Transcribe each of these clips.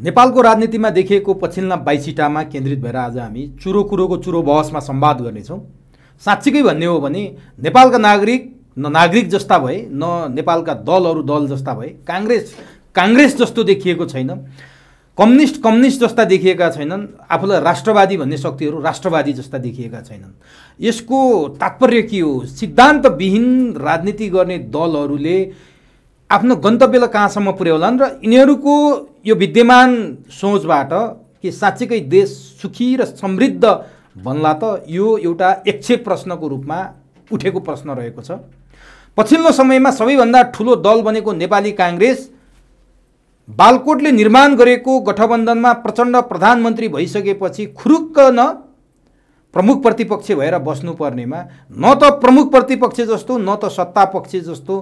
नेपालको राजनीतिमा देखिएको पछिल्ला बाइसिटामा केन्द्रित भएर आज हामी चुरो कुरोको चुरो बहसमा सम्वाद गर्नेछौँ साँच्चीकै भन्ने हो भने नेपालका नागरिक न नागरिक जस्ता भए न नेपालका दलहरू दल जस्ता भए काङ्ग्रेस काङ्ग्रेस जस्तो देखिएको छैन कम्युनिस्ट कम्युनिस्ट जस्ता देखिएका छैनन् आफूलाई राष्ट्रवादी भन्ने शक्तिहरू राष्ट्रवादी जस्ता देखिएका छैनन् यसको तात्पर्य के हो सिद्धान्तविहीन राजनीति गर्ने दलहरूले आफ्नो गन्तव्यलाई कहाँसम्म पुर्याउलान् र यिनीहरूको यो विद्यमान सोचबाट कि साँच्चीकै देश सुखी र समृद्ध भन्ला त यो एउटा एकक्षेप प्रश्नको रूपमा उठेको प्रश्न रहेको छ पछिल्लो समयमा सबैभन्दा ठुलो दल बनेको नेपाली काङ्ग्रेस बालकोटले निर्माण गरेको गठबन्धनमा प्रचण्ड प्रधानमन्त्री भइसकेपछि खुरुक्क न प्रमुख प्रतिपक्ष भएर बस्नुपर्नेमा न त प्रमुख प्रतिपक्ष जस्तो न त सत्ता पक्ष जस्तो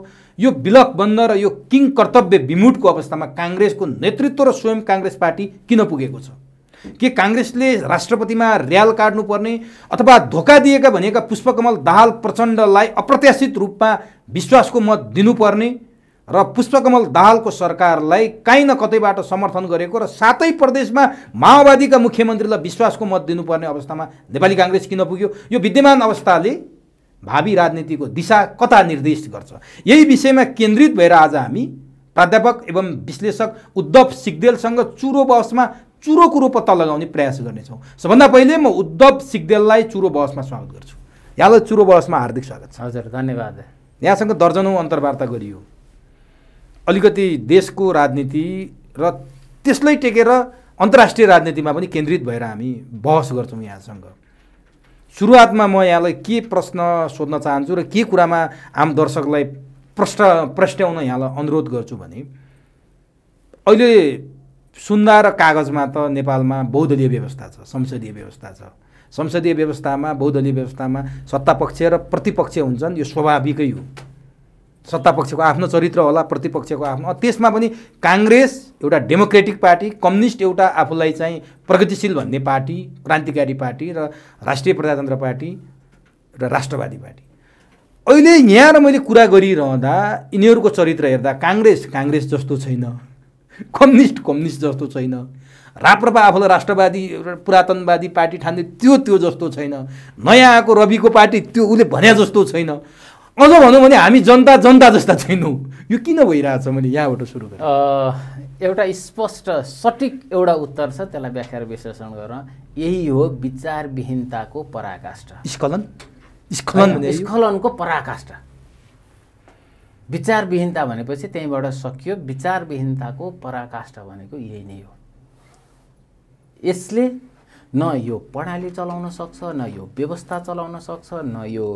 यो विलक बन्द र यो किङ कर्तव्य विमुटको अवस्थामा काङ्ग्रेसको नेतृत्व र स्वयं काङ्ग्रेस पार्टी किन पुगेको छ के काङ्ग्रेसले राष्ट्रपतिमा र्याल काट्नुपर्ने अथवा धोका दिएका भनेका पुष्पकमल दाहाल प्रचण्डलाई अप्रत्याशित रूपमा विश्वासको मत दिनुपर्ने र पुष्पकमल दाहालको सरकारलाई काहीँ न कतैबाट समर्थन गरेको र सातै प्रदेशमा माओवादीका मुख्यमन्त्रीलाई विश्वासको मत दिनुपर्ने अवस्थामा नेपाली काङ्ग्रेस किन पुग्यो यो विद्यमान अवस्थाले भावी राजनीतिको दिशा कता निर्देश गर्छ यही विषयमा केन्द्रित भएर आज हामी प्राध्यापक एवं विश्लेषक उद्धव सिग्देलसँग चुरो बहसमा चुरो कुरो पत्ता लगाउने प्रयास गर्नेछौँ सबभन्दा पहिले म उद्धव सिग्देललाई चुरो बहसमा स्वागत गर्छु यहाँलाई चुरो बहसमा हार्दिक स्वागत छ हजुर धन्यवाद यहाँसँग दर्जनौँ अन्तर्वार्ता गरियो अलिकति देशको राजनीति र त्यसलाई टेकेर अन्तर्राष्ट्रिय राजनीतिमा पनि केन्द्रित भएर हामी बहस गर्छौँ यहाँसँग सुरुवातमा म यहाँलाई के प्रश्न सोध्न चाहन्छु र के कुरामा आम दर्शकलाई प्रश्न प्रस्ट्याउन यहाँलाई अनुरोध गर्छु भने अहिले सुन्दा र कागजमा त नेपालमा बहुदलीय व्यवस्था छ संसदीय व्यवस्था छ संसदीय व्यवस्थामा बहुदलीय व्यवस्थामा सत्तापक्ष र प्रतिपक्ष हुन्छन् यो स्वाभाविकै हो सत्तापक्षको आफ्नो चरित्र होला प्रतिपक्षको आफ्नो त्यसमा पनि काङ्ग्रेस एउटा डेमोक्रेटिक पार्टी कम्युनिस्ट एउटा आफूलाई चाहिँ प्रगतिशील भन्ने पार्टी क्रान्तिकारी पार्टी र राष्ट्रिय प्रजातन्त्र पार्टी र राष्ट्रवादी पार्टी अहिले यहाँ र मैले कुरा गरिरहँदा यिनीहरूको चरित्र हेर्दा काङ्ग्रेस काङ्ग्रेस जस्तो छैन कम्युनिस्ट कम्युनिस्ट जस्तो छैन राप्रपा आफूलाई राष्ट्रवादी पुरातनवादी पार्टी ठान्ने त्यो त्यो जस्तो छैन नयाँ आएको रविको पार्टी त्यो उसले भने जस्तो छैन अझ भनौँ भने हामी जनता जनता जस्ता छैनौँ यो किन भइरहेछ मैले यहाँबाट सुरु गरेँ एउटा स्पष्ट सठिक एउटा उत्तर छ त्यसलाई व्याख्या र विश्लेषण गर यही हो विचारविहीनताको पराकाष्ठा स्खलन स्खलन स्खलनको पराकाष्ठा विचारविहीनता भनेपछि त्यहीँबाट सकियो विचारविहीनताको पराकाष्ठा भनेको यही नै हो यसले न यो प्रणाली चलाउन सक्छ न यो व्यवस्था चलाउन सक्छ न यो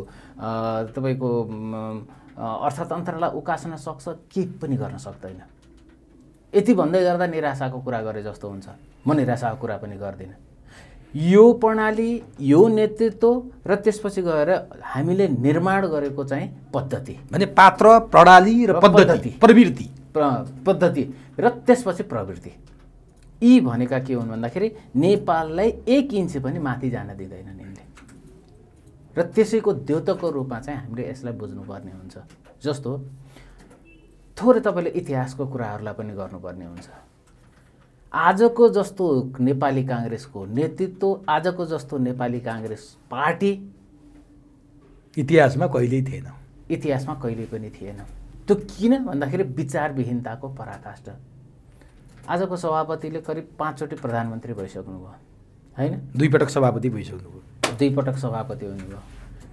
तपाईँको अर्थतन्त्रलाई उकास्न सक्छ केही पनि गर्न सक्दैन यति भन्दै गर्दा निराशाको कुरा गरे जस्तो हुन्छ म निराशाको कुरा पनि गर्दिनँ यो प्रणाली यो नेतृत्व र त्यसपछि गएर हामीले निर्माण गरेको चाहिँ पद्धति भने पात्र प्रणाली र पद्धति प्रवृत्ति पद्धति र त्यसपछि प्रवृत्ति यी भनेका के हुन् भन्दाखेरि नेपाललाई एक इन्च पनि माथि जान दिँदैनन् यिनले र त्यसैको द्योतको रूपमा चाहिँ हामीले यसलाई बुझ्नुपर्ने हुन्छ जस्तो थोरै तपाईँले इतिहासको कुराहरूलाई पनि गर्नुपर्ने हुन्छ आजको जस्तो नेपाली काङ्ग्रेसको नेतृत्व आजको जस्तो नेपाली काङ्ग्रेस पार्टी इतिहासमा कहिल्यै थिएन इतिहासमा कहिल्यै पनि थिएन त्यो किन भन्दाखेरि विचारविहीनताको पराकाष्ठ आजको सभापतिले करिब पाँचचोटि प्रधानमन्त्री भइसक्नुभयो होइन दुईपटक सभापति भइसक्नुभयो दुईपटक सभापति हुनुभयो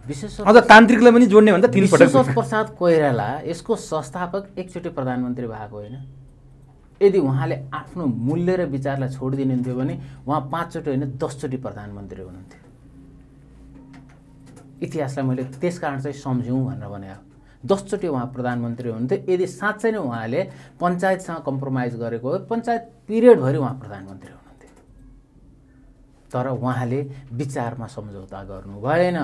विशेष तान्त्रिकलाई पनि जोड्ने भन्दा विश्वेश्वर प्रसाद कोइराला यसको संस्थापक एकचोटि प्रधानमन्त्री भएको होइन यदि उहाँले आफ्नो मूल्य र विचारलाई छोडिदिनुहुन्थ्यो भने उहाँ पाँचचोटि होइन दसचोटि प्रधानमन्त्री हुनुहुन्थ्यो इतिहासलाई मैले त्यस कारण चाहिँ सम्झौँ भनेर भने दसचोटि उहाँ प्रधानमन्त्री हुनुहुन्थ्यो यदि साँच्चै नै उहाँले पञ्चायतसँग कम्प्रोमाइज गरेको हो पञ्चायत पिरियडभरि उहाँ प्रधानमन्त्री हुनुहुन्थ्यो तर उहाँले विचारमा सम्झौता गर्नु भएन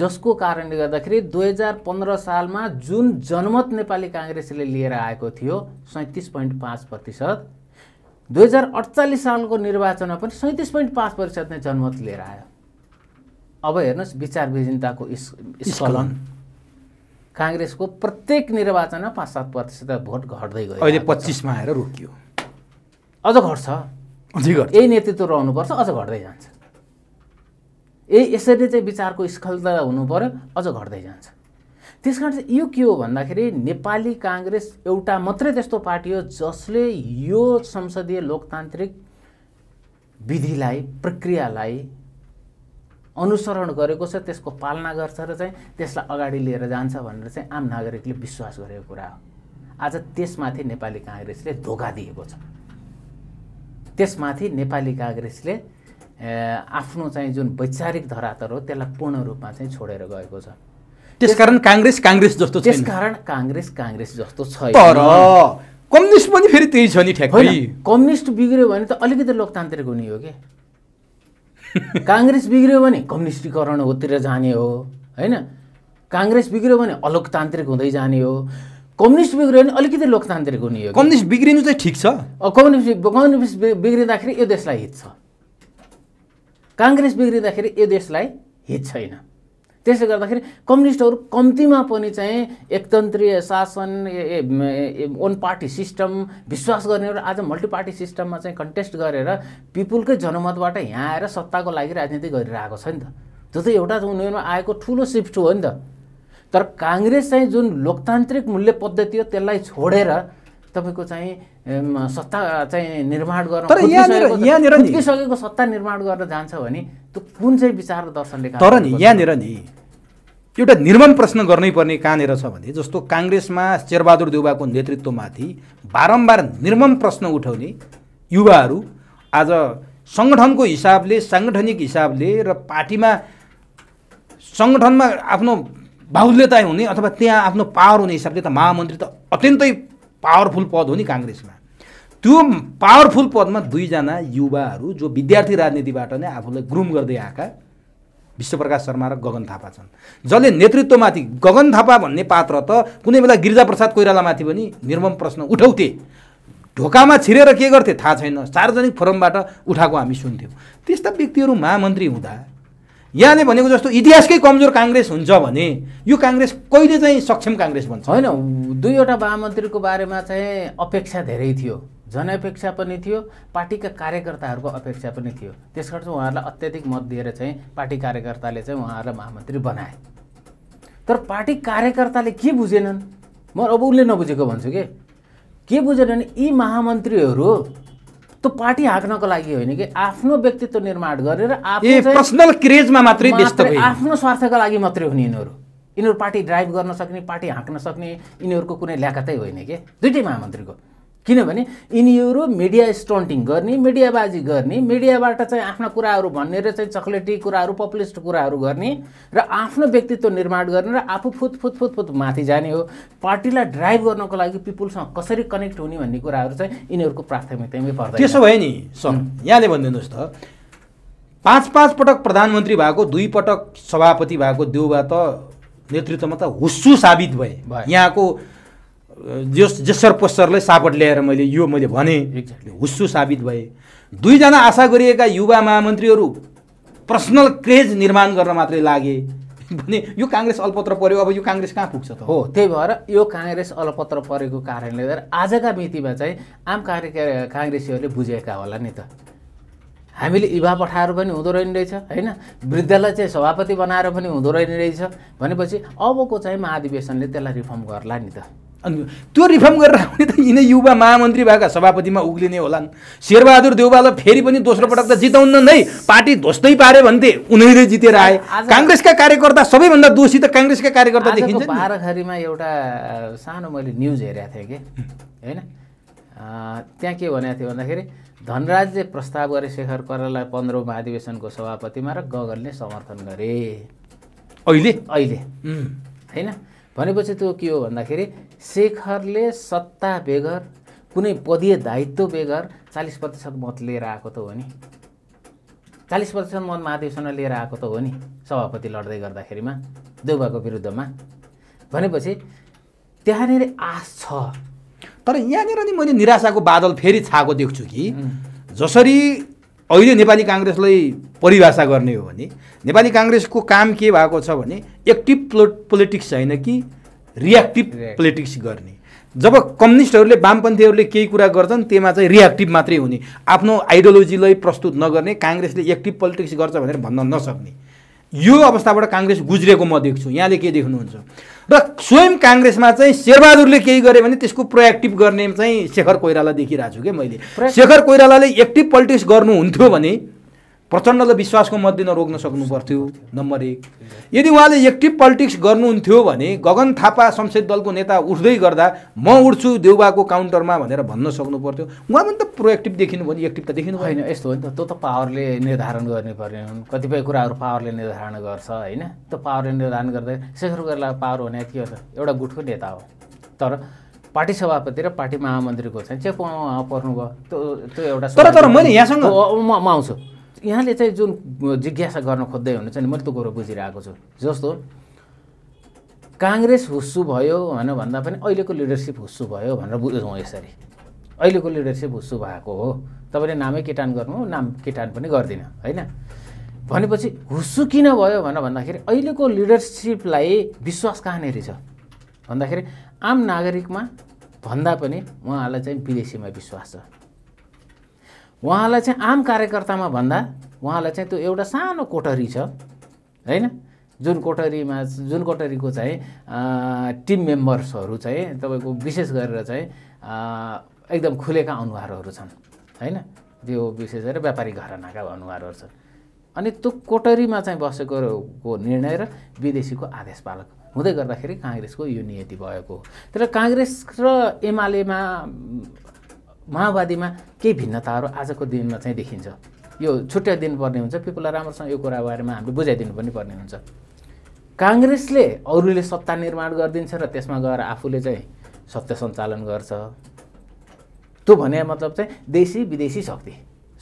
जसको कारणले गर्दाखेरि दुई हजार पन्ध्र सालमा जुन जनमत नेपाली काङ्ग्रेसले लिएर आएको थियो सैँतिस पोइन्ट पाँच प्रतिशत दुई हजार अडचालिस सालको निर्वाचनमा पनि सैँतिस पोइन्ट पाँच प्रतिशत नै जनमत लिएर आयो अब हेर्नुहोस् विचार विभिन्नताको स्खलन काङ्ग्रेसको प्रत्येक निर्वाचनमा पाँच सात प्रतिशत भोट घट्दै गयो अहिले पच्चिसमा आएर रोकियो अझ घट्छ यही नेतृत्व रहनुपर्छ अझ घट्दै जान्छ यही यसरी चाहिँ विचारको स्खलता हुनु पऱ्यो अझ घट्दै जान्छ त्यस कारण चाहिँ यो के हो भन्दाखेरि नेपाली काङ्ग्रेस एउटा मात्रै त्यस्तो पार्टी हो जसले यो संसदीय लोकतान्त्रिक विधिलाई प्रक्रियालाई अनुसरण गरेको छ त्यसको पालना गर्छ र चाहिँ त्यसलाई अगाडि लिएर जान्छ भनेर चाहिँ आम नागरिकले विश्वास गरेको कुरा हो आज त्यसमाथि नेपाली काङ्ग्रेसले धोका दिएको छ त्यसमाथि नेपाली काङ्ग्रेसले आफ्नो चाहिँ जुन वैचारिक धरातल हो त्यसलाई पूर्ण रूपमा चाहिँ छोडेर गएको छ त्यसकारण काङ्ग्रेस काङ्ग्रेस जस्तो त्यसकारण काङ्ग्रेस काङ्ग्रेस जस्तो छ तर कम्युनिस्ट पनि फेरि त्यही छ नि ठ्याक्कै कम्युनिस्ट बिग्रियो भने त अलिकति लोकतान्त्रिक हुने हो कि काङ्ग्रेस बिग्रियो भने कम्युनिस्टीकरण होतिर जाने हो होइन काङ्ग्रेस बिग्रियो भने अलोकतान्त्रिक हुँदै जाने हो कम्युनिस्ट बिग्रियो भने अलिकति लोकतान्त्रिक हुने हो कम्युनिस्ट बिग्रिनु चाहिँ ठिक छ कम्युनिस्ट कम्युनिस्ट बिग्रिँदाखेरि यो देशलाई हित छ काङ्ग्रेस बिग्रिँदाखेरि यो देशलाई हित छैन त्यसले गर्दाखेरि कम्युनिस्टहरू कम्तीमा पनि चाहिँ एकतन्त्रीय शासन ओन पार्टी सिस्टम विश्वास गर्ने र आज पार्टी सिस्टममा चाहिँ कन्टेस्ट गरेर पिपुलकै जनमतबाट यहाँ आएर सत्ताको लागि राजनीति गरिरहेको छ नि त त्यो त एउटा उनीहरूमा आएको ठुलो सिफ्ट हो नि त तर काङ्ग्रेस चाहिँ जुन लोकतान्त्रिक मूल्य पद्धति हो त्यसलाई छोडेर तपाईँको चाहिँ सत्ता चाहिँ निर्माण गर्न यहाँनिर सत्ता निर्माण गर्न जान्छ भने त्यो कुन चाहिँ विचार दर्शनले तर नि यहाँनिर नि एउटा निर्मम प्रश्न गर्नै पर्ने कहाँनिर छ भने जस्तो काङ्ग्रेसमा शेरबहादुर देउबाको नेतृत्वमाथि बारम्बार निर्मम प्रश्न उठाउने युवाहरू आज सङ्गठनको हिसाबले साङ्गठनिक हिसाबले र पार्टीमा सङ्गठनमा आफ्नो बाहुल्यता हुने अथवा त्यहाँ आफ्नो पावर हुने हिसाबले त महामन्त्री त अत्यन्तै पावरफुल पद हो नि काङ्ग्रेसमा त्यो पावरफुल पदमा दुईजना युवाहरू जो विद्यार्थी राजनीतिबाट नै आफूलाई ग्रुम गर्दै आएका विश्वप्रकाश शर्मा र गगन थापा छन् जसले नेतृत्वमाथि गगन थापा भन्ने पात्र त कुनै बेला गिरिजाप्रसाद कोइरालामाथि पनि निर्मम प्रश्न उठाउँथे ढोकामा छिरेर के गर्थे थाहा छैन सार्वजनिक फोरमबाट उठाएको हामी सुन्थ्यौँ त्यस्ता व्यक्तिहरू महामन्त्री हुँदा यहाँले भनेको जस्तो इतिहासकै कमजोर काङ्ग्रेस हुन्छ भने यो काङ्ग्रेस कहिले चाहिँ सक्षम काङ्ग्रेस भन्छ होइन दुईवटा महामन्त्रीको बारेमा चाहिँ अपेक्षा धेरै थियो जनअपेक्षा पनि थियो पार्टीका कार्यकर्ताहरूको अपेक्षा पनि थियो त्यस चाहिँ उहाँहरूलाई अत्याधिक मत दिएर चाहिँ पार्टी कार्यकर्ताले चाहिँ उहाँहरूलाई महामन्त्री बनाए तर पार्टी कार्यकर्ताले के बुझेनन् म अब उसले नबुझेको भन्छु कि के बुझेनन् यी महामन्त्रीहरू त्यो पार्टी हाँक्नको लागि होइन कि आफ्नो व्यक्तित्व निर्माण गरेर पर्सनल क्रेजमा मात्रै आफ्नो स्वार्थको लागि मात्रै हुने यिनीहरू यिनीहरू पार्टी ड्राइभ गर्न सक्ने पार्टी हाँक्न सक्ने यिनीहरूको कुनै ल्याकतै होइन कि दुइटै महामन्त्रीको किनभने यिनीहरू मिडिया स्टन्टिङ गर्ने मिडियाबाजी गर्ने मिडियाबाट चाहिँ आफ्ना कुराहरू भन्ने र चाहिँ चक्लेटी कुराहरू पपुलिस्ट कुराहरू गर्ने र आफ्नो व्यक्तित्व निर्माण गर्ने र आफू फुत फुत फुत फुत माथि जाने हो पार्टीलाई ड्राइभ गर्नको लागि पिपुलसँग कसरी कनेक्ट हुने भन्ने कुराहरू चाहिँ यिनीहरूको प्राथमिकतामै पर्छ त्यसो भए नि सर यहाँले भनिदिनुहोस् त पाँच पाँच पटक प्रधानमन्त्री भएको दुई पटक सभापति भएको देउबा त नेतृत्वमा त हुस्सु साबित भए यहाँको जस जेसर पोस्टरलाई सापट ल्याएर मैले यो मैले भने एक्ज्याक्टली हुस्सु साबित भएँ दुईजना आशा गरिएका युवा महामन्त्रीहरू पर्सनल क्रेज निर्माण गर्न मात्रै लागे भने यो काङ्ग्रेस अलपत्र पऱ्यो अब यो काङ्ग्रेस कहाँ पुग्छ त हो त्यही भएर यो काङ्ग्रेस अलपत्र परेको कारणले गर्दा आजका मितिमा चाहिँ आम कार्य काङ्ग्रेसीहरूले बुझेका होला नि त हामीले युवा पठाएर पनि हुँदो रहेन रहेछ होइन वृद्धलाई चाहिँ सभापति बनाएर पनि हुँदो रहेन रहेछ भनेपछि अबको चाहिँ महाधिवेशनले त्यसलाई रिफर्म गर्ला नि त अनि त्यो रिफर्म गरेर आउने त यिनै युवा महामन्त्री भएका सभापतिमा उग्लिने होलान् शेरबहादुर देउबालाई फेरि पनि दोस्रो पटक त जिताउन नै पार्टी ध्वस्तै पारे भन्थे उनीहरूले जितेर आए काङ्ग्रेसका कार्यकर्ता सबैभन्दा दोषी त काङ्ग्रेसका कार्यकर्ता देखिन्छ बाह्रखरीमा एउटा सानो मैले न्युज हेरेको थिएँ कि होइन त्यहाँ के भनेको थियो भन्दाखेरि धनराजले प्रस्ताव गरे शेखर करेललाई पन्ध्रौँ महाधिवेशनको सभापतिमा र गगनले समर्थन गरे अहिले अहिले होइन भनेपछि त्यो के हो भन्दाखेरि शेखरले सत्ता बेगर कुनै पदीय दायित्व बेगर चालिस प्रतिशत मत लिएर आएको त हो नि चालिस प्रतिशत मत महादेवसँग लिएर आएको त हो नि सभापति लड्दै गर्दाखेरिमा देउबाको विरुद्धमा भनेपछि त्यहाँनिर आश छ तर यहाँनिर नि मैले निराशाको बादल फेरि छाएको देख्छु कि जसरी अहिले नेपाली काङ्ग्रेसलाई परिभाषा गर्ने हो भने नेपाली काङ्ग्रेसको काम के भएको छ भने एक्टिभ पोलिटिक्स होइन कि रियाक्टिभ पोलिटिक्स गर्ने जब कम्युनिस्टहरूले वामपन्थीहरूले केही कुरा गर्छन् त्यसमा चाहिँ रियाक्टिभ मात्रै हुने आफ्नो आइडियोलोजीलाई प्रस्तुत नगर्ने काङ्ग्रेसले एक्टिभ पोलिटिक्स गर्छ भनेर भन्न नसक्ने यो अवस्थाबाट काङ्ग्रेस गुज्रेको म देख्छु यहाँले के देख्नुहुन्छ र स्वयं काङ्ग्रेसमा चाहिँ शेरबहादुरले केही गरे भने त्यसको प्रोएक्टिभ गर्ने चाहिँ शेखर कोइराला देखिरहेको छु क्या मैले शेखर कोइरालाले एक्टिभ पोलिटिक्स गर्नुहुन्थ्यो भने प्रचण्डलाई विश्वासको मध्ये रोक्न सक्नु पर्थ्यो नम्बर एक यदि उहाँले एक्टिभ पोलिटिक्स गर्नुहुन्थ्यो भने गगन थापा संसद दलको नेता उठ्दै गर्दा म उठ्छु देउबाको काउन्टरमा भनेर भन्न सक्नु पर्थ्यो उहाँ पनि त प्रोएक्टिभ देखिनु भने एक्टिभ त देखिनु होइन यस्तो हो नि त त्यो त पावरले निर्धारण गर्ने पर्ने हुन् कतिपय कुराहरू पावरले निर्धारण गर्छ होइन त्यो पावरले निर्धारण गर्दा शेखर गरेला पावर हुने के हो त एउटा गुटको नेता हो तर पार्टी सभापति र पार्टी महामन्त्रीको चाहिँ चेपमा पर्नुभयो त्यो त्यो एउटा तर तर मैले यहाँसँग म आउँछु यहाँले चाहिँ जुन जिज्ञासा गर्न खोज्दै हुनुहुन्छ नि मैले त्यो कुरो बुझिरहेको छु जस्तो काङ्ग्रेस हुस्सु भयो भनेर भन्दा पनि अहिलेको लिडरसिप हुस्सु भयो भनेर बुझौँ यसरी अहिलेको लिडरसिप हुस्सु भएको हो तपाईँले नामै किटान गर्नु नाम किटान पनि गर्दिनँ होइन भनेपछि हुस्सु किन भयो भनेर भन्दाखेरि अहिलेको लिडरसिपलाई विश्वास कहाँनिर छ भन्दाखेरि आम नागरिकमा भन्दा पनि उहाँहरूलाई चाहिँ विदेशीमा विश्वास छ उहाँलाई चाहिँ आम कार्यकर्तामा भन्दा उहाँलाई चाहिँ त्यो एउटा सानो कोठरी छ होइन जुन कोठरीमा जुन कोठरीको चाहिँ टिम मेम्बर्सहरू चाहिँ तपाईँको विशेष गरेर चाहिँ एकदम खुलेका अनुहारहरू छन् होइन त्यो विशेष गरेर व्यापारिक घरानाका अनुहारहरू छन् अनि त्यो कोटरीमा चाहिँ बसेकोको निर्णय र विदेशीको आदेश पालक हुँदै गर्दाखेरि काङ्ग्रेसको यो नियति भएको हो तर काङ्ग्रेस र एमालेमा माओवादीमा केही भिन्नताहरू आजको दिनमा चाहिँ देखिन्छ यो दिन दिनुपर्ने हुन्छ पिपुललाई राम्रोसँग यो कुरा बारेमा हामीले बुझाइदिनु पनि पर्ने हुन्छ काङ्ग्रेसले अरूले सत्ता निर्माण गरिदिन्छ र त्यसमा गएर आफूले चाहिँ सत्य सञ्चालन गर्छ त्यो भने मतलब चाहिँ देशी विदेशी शक्ति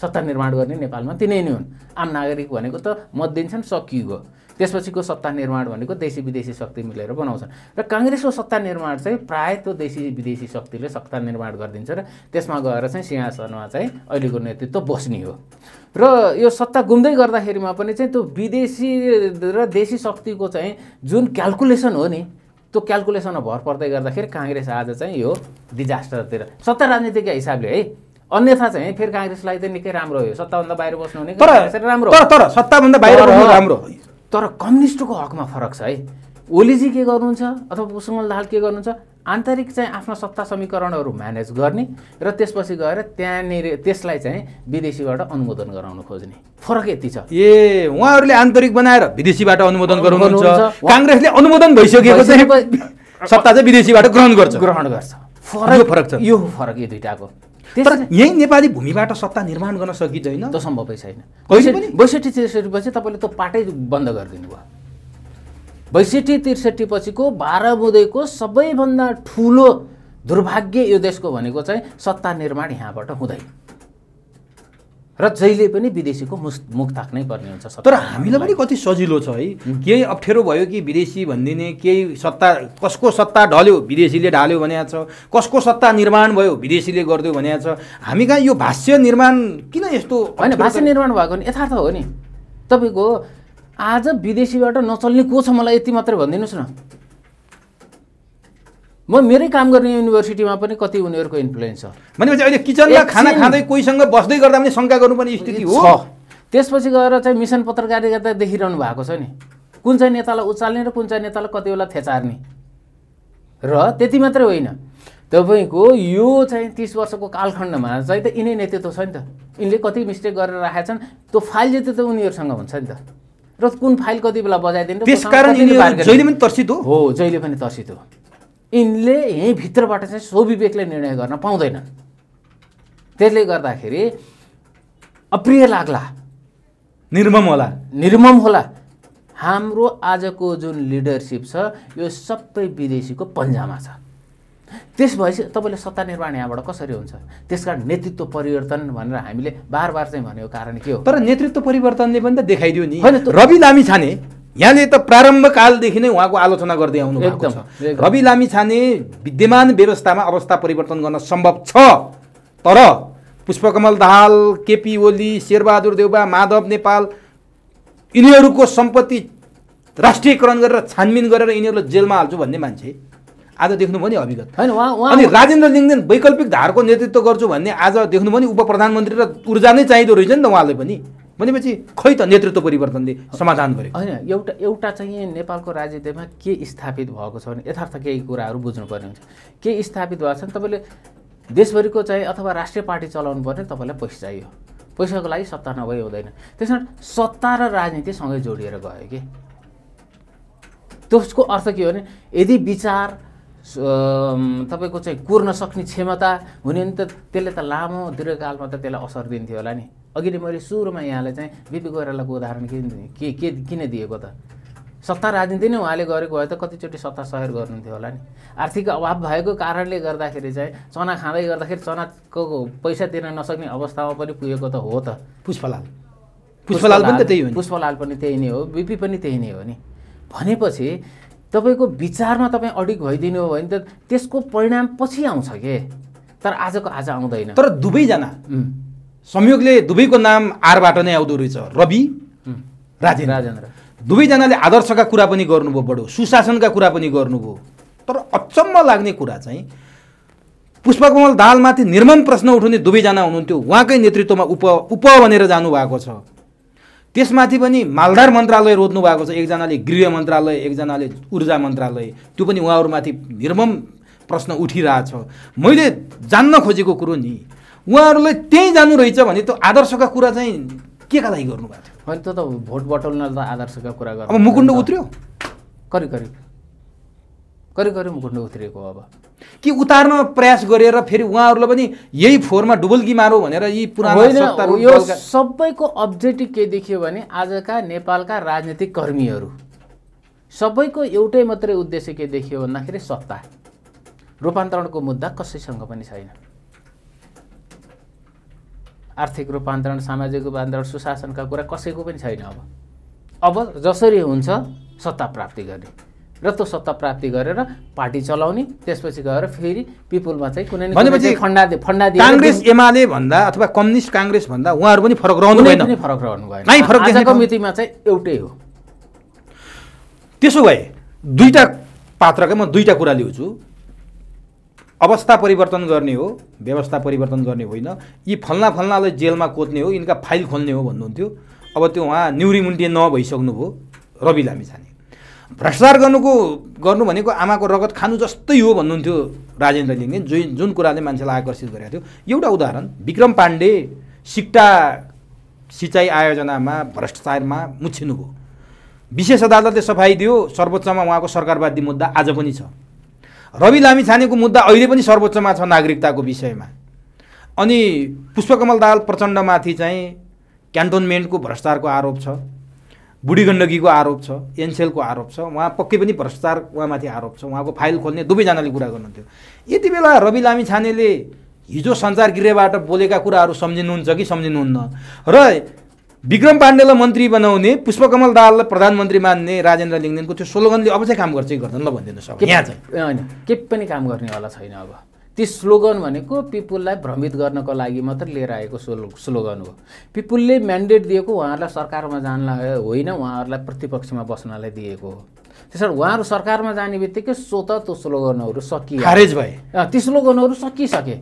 सत्ता निर्माण गर्ने नेपालमा तिनै नै हुन् आम नागरिक भनेको त मत दिन्छन् सकियो त्यसपछिको सत्ता निर्माण भनेको देशी विदेशी शक्ति मिलेर बनाउँछन् र काङ्ग्रेसको सत्ता निर्माण चाहिँ प्राय त्यो देशी विदेशी शक्तिले सत्ता निर्माण गरिदिन्छ र त्यसमा गएर चाहिँ सिंहासनमा चाहिँ अहिलेको नेतृत्व बस्ने हो र यो सत्ता गुम्दै गर्दाखेरिमा पनि चाहिँ त्यो विदेशी र देशी शक्तिको चाहिँ जुन क्यालकुलेसन हो नि त्यो क्यालकुलेसनमा भर पर्दै गर्दाखेरि काङ्ग्रेस आज चाहिँ यो डिजास्टरतिर सत्ता राजनीतिका हिसाबले है अन्यथा चाहिँ फेरि काङ्ग्रेसलाई चाहिँ निकै राम्रो हो सत्ताभन्दा बाहिर बस्नु हुने राम्रो तर सत्ताभन्दा बाहिर राम्रो तर कम्युनिस्टको हकमा फरक छ है ओलीजी के गर्नुहुन्छ अथवा पुसुमल दाहाल के गर्नुहुन्छ आन्तरिक चाहिँ आफ्नो सत्ता समीकरणहरू म्यानेज गर्ने र त्यसपछि गएर त्यहाँनिर त्यसलाई चाहिँ विदेशीबाट अनुमोदन गराउन खोज्ने फरक यति छ ए उहाँहरूले आन्तरिक बनाएर विदेशीबाट अनुमोदन गराउनुहुन्छ काङ्ग्रेसले अनुमोदन भइसकेको सत्ता चाहिँ विदेशीबाट ग्रहण गर्छ ग्रहण गर्छ फरक फरक छ यो फरक यो दुइटाको तर यही नेपाली भूमिबाट सत्ता निर्माण गर्न सकिँदैन त सम्भवै छैन बैसठी त्रिसठीपछि तपाईँले त पाटै बन्द गरिदिनु भयो बैसठी त्रिसठी पछिको बाह्र बुँदैको सबैभन्दा ठुलो दुर्भाग्य यो देशको भनेको चाहिँ सत्ता निर्माण यहाँबाट हुँदैन र जहिले पनि विदेशीको मुस मुख ताक्नै पर्ने हुन्छ तर हामीलाई पनि कति सजिलो छ है केही अप्ठ्यारो भयो कि विदेशी भनिदिने केही सत्ता कसको सत्ता ढल्यो विदेशीले ढाल्यो भने छ कसको सत्ता निर्माण भयो विदेशीले गरिदियो भने छ हामी कहाँ यो भाष्य निर्माण किन यस्तो होइन भाष्य निर्माण भएको नि यथार्थ हो नि तपाईँको आज विदेशीबाट नचल्ने को छ मलाई यति मात्रै भनिदिनुहोस् न म मेरै काम गर्ने युनिभर्सिटीमा पनि कति उनीहरूको इन्फ्लुएन्स छ भनेपछि अहिले किचनमा खाना खाँदै कोहीसँग बस्दै गर्दा पनि शङ्का गर्नुपर्ने स्थिति हो त्यसपछि गएर चाहिँ मिसन पत्रकारिता देखिरहनु भएको छ नि कुन चाहिँ नेतालाई उचाल्ने र कुन चाहिँ नेतालाई कति बेला थेचार्ने र त्यति मात्रै होइन तपाईँको यो चाहिँ तिस वर्षको कालखण्डमा चाहिँ त यिनै नेतृत्व छ नि त यिनले कति मिस्टेक गरेर राखेका छन् त्यो फाइल जति त उनीहरूसँग हुन्छ नि त र कुन फाइल कति बेला बजाइदिनु कारण जहिले पनि तर्सित हो जहिले पनि तर्सित हो यिनले यहीँभित्रबाट चाहिँ स्वविवेकले निर्णय गर्न पाउँदैनन् त्यसले गर्दाखेरि अप्रिय लाग्ला निर्मम होला निर्मम होला हाम्रो आजको जुन लिडरसिप छ यो सबै विदेशीको पन्जामा छ त्यस भएपछि तपाईँले सत्ता निर्माण यहाँबाट कसरी हुन्छ त्यस कारण नेतृत्व परिवर्तन भनेर हामीले बार बार चाहिँ भनेको कारण के हो तर नेतृत्व परिवर्तनले पनि त देखाइदियो नि रवि लामी छाने यहाँले त प्रारम्भ कालदेखि नै उहाँको आलोचना गर्दै आउनु भएको छ रवि लामिछाने विद्यमान व्यवस्थामा अवस्था परिवर्तन गर्न सम्भव छ तर पुष्पकमल दाहाल केपी ओली शेरबहादुर देउबा माधव नेपाल यिनीहरूको सम्पत्ति राष्ट्रियकरण गरेर छानबिन गरेर यिनीहरूलाई जेलमा हाल्छु भन्ने मान्छे आज देख्नुभयो नि अभिगत होइन अनि राजेन्द्र लिङ्गदेन वैकल्पिक धारको नेतृत्व गर्छु भन्ने आज देख्नुभयो नि उप प्रधानमन्त्री र ऊर्जा नै चाहिँदो रहेछ नि त उहाँले पनि भनेपछि खै त नेतृत्व परिवर्तनले समाधान गरे होइन एउटा एउटा चाहिँ नेपालको राजनीतिमा के स्थापित भएको छ भने यथार्थ केही कुराहरू बुझ्नुपर्ने हुन्छ के स्थापित भएको छ भने तपाईँले देशभरिको चाहिँ अथवा राष्ट्रिय पार्टी चलाउनु पर्ने तपाईँलाई पैसा चाहियो पैसाको लागि सत्ता नभए हुँदैन त्यस कारण सत्ता र राजनीति सँगै जोडिएर गयो कि त्यसको अर्थ के हो भने यदि विचार तपाईँको चाहिँ कुर्न सक्ने क्षमता हुने भने त त्यसले त लामो दीर्घकालमा त त्यसलाई असर दिन्थ्यो होला नि अघि मैले सुरुमा यहाँलाई चाहिँ बिपी कोइरालाको उदाहरण किन के के किन दिएको त सत्ता राजनीति नै उहाँले गरेको भए त कतिचोटि सत्ता सहयोग गर्नुहुन्थ्यो होला नि आर्थिक अभाव भएको कारणले गर्दाखेरि चाहिँ चना खाँदै गर्दाखेरि चनाको पैसा तिर्न नसक्ने अवस्थामा पनि पुगेको त हो त पुष्पलाल पुष्पलाल पनि त्यही हो पुष्पलाल पनि त्यही नै हो बिपी पनि त्यही नै हो नि भनेपछि तपाईँको विचारमा तपाईँ अडिक भइदिनु हो भने त त्यसको परिणाम पछि आउँछ के तर आजको आज आउँदैन तर दुवैजना संयोगले दुवैको नाम आरबाट नै आउँदो रहेछ रवि राजेन्द्र राजेन्द्र दुवैजनाले आदर्शका कुरा पनि गर्नुभयो बडो सुशासनका कुरा पनि गर्नुभयो तर अचम्म लाग्ने कुरा चाहिँ पुष्पकमल दालमाथि निर्मम प्रश्न उठाउने दुवैजना हुनुहुन्थ्यो उहाँकै नेतृत्वमा उप उप भनेर जानुभएको छ त्यसमाथि पनि मालदार मन्त्रालय रोज्नु भएको छ एकजनाले गृह मन्त्रालय एकजनाले ऊर्जा मन्त्रालय त्यो पनि उहाँहरूमाथि निर्मम प्रश्न उठिरहेछ मैले जान्न खोजेको कुरो नि उहाँहरूलाई त्यहीँ जानु रहेछ भने त्यो आदर्शका कुरा चाहिँ के का लागि गर्नुभएको थियो होइन त भोट बटुल्न त आदर्शका कुरा गर्नु अब मुकुण्ड उत्रियो करि करि करि करि मुकुण्ड उत्रिएको अब कि उतार्न प्रयास गरेर फेरि उहाँहरूलाई पनि यही फोहोरमा डुबुल्की मारो भनेर यी पुरा यो सबैको अब्जेक्टिभ के देखियो भने आजका नेपालका राजनीतिक कर्मीहरू सबैको एउटै मात्रै उद्देश्य के देखियो भन्दाखेरि सत्ता रूपान्तरणको मुद्दा कसैसँग पनि छैन आर्थिक रूपान्तरण सामाजिक रूपान्तरण सुशासनका कुरा कसैको पनि छैन अब अब जसरी हुन्छ सत्ता प्राप्ति गर्ने र त्यो सत्ता प्राप्ति गरेर पार्टी चलाउने त्यसपछि गएर फेरि पिपुलमा चाहिँ कुनै भनेपछि फन्डा फन्डा काङ्ग्रेस एमाले भन्दा अथवा कम्युनिस्ट काङ्ग्रेस भन्दा उहाँहरू पनि फरक रहनु भएन फरक रहनु भएन आजको मितिमा चाहिँ एउटै हो त्यसो भए दुईवटा पात्रकै म दुईवटा कुरा ल्याउँछु अवस्था परिवर्तन गर्ने हो व्यवस्था परिवर्तन गर्ने होइन यी फल्ना फल्नालाई जेलमा कोत्ने हो यिनका फाइल खोल्ने हो भन्नुहुन्थ्यो अब त्यो उहाँ न्युरी मुन्टे नभइसक्नुभयो रवि लामिछाने भ्रष्टाचार गर्नुको गर्नु भनेको आमाको रगत खानु जस्तै हो भन्नुहुन्थ्यो राजेन्द्र लिङ्गे जुन जुन कुराले मान्छेलाई आकर्षित गरेको थियो एउटा उदाहरण विक्रम पाण्डे सिक्टा सिँचाइ आयोजनामा भ्रष्टाचारमा मुछिनुभयो विशेष अदालतले सफाइ दियो सर्वोच्चमा उहाँको सरकारवादी मुद्दा आज पनि छ रवि छानेको मुद्दा अहिले पनि सर्वोच्चमा छ नागरिकताको विषयमा अनि पुष्पकमल दाल प्रचण्डमाथि चाहिँ क्यान्टोनमेन्टको भ्रष्टाचारको आरोप छ बुढी गण्डकीको आरोप छ एनसेलको आरोप छ उहाँ पक्कै पनि भ्रष्टाचार उहाँमाथि आरोप छ उहाँको फाइल खोल्ने दुवैजनाले कुरा गर्नुहुन्थ्यो यति बेला रवि छानेले हिजो सञ्चार गृहबाट बोलेका कुराहरू सम्झिनुहुन्छ कि सम्झिनुहुन्न र विक्रम पाण्डेलाई मन्त्री बनाउने पुष्पकमल दाललाई प्रधानमन्त्री मान्ने राजेन्द्र लिङ्गदेनको त्यो स्लोगनले अब चाहिँ काम गर्छ कि गर्दैन ल भनिदिनु यहाँ चाहिँ होइन के पनि काम गर्नेवाला छैन अब ती स्लोगन भनेको पिपुललाई भ्रमित गर्नको लागि मात्र लिएर आएको स्लोगन हो पिपुलले म्यान्डेट दिएको उहाँहरूलाई सरकारमा जानलाई होइन उहाँहरूलाई प्रतिपक्षमा बस्नलाई दिएको हो कारण उहाँहरू सरकारमा जाने बित्तिकै स्वत त्यो स्लोगनहरू सकिए खारेज भए ती स्लोगनहरू सकिसके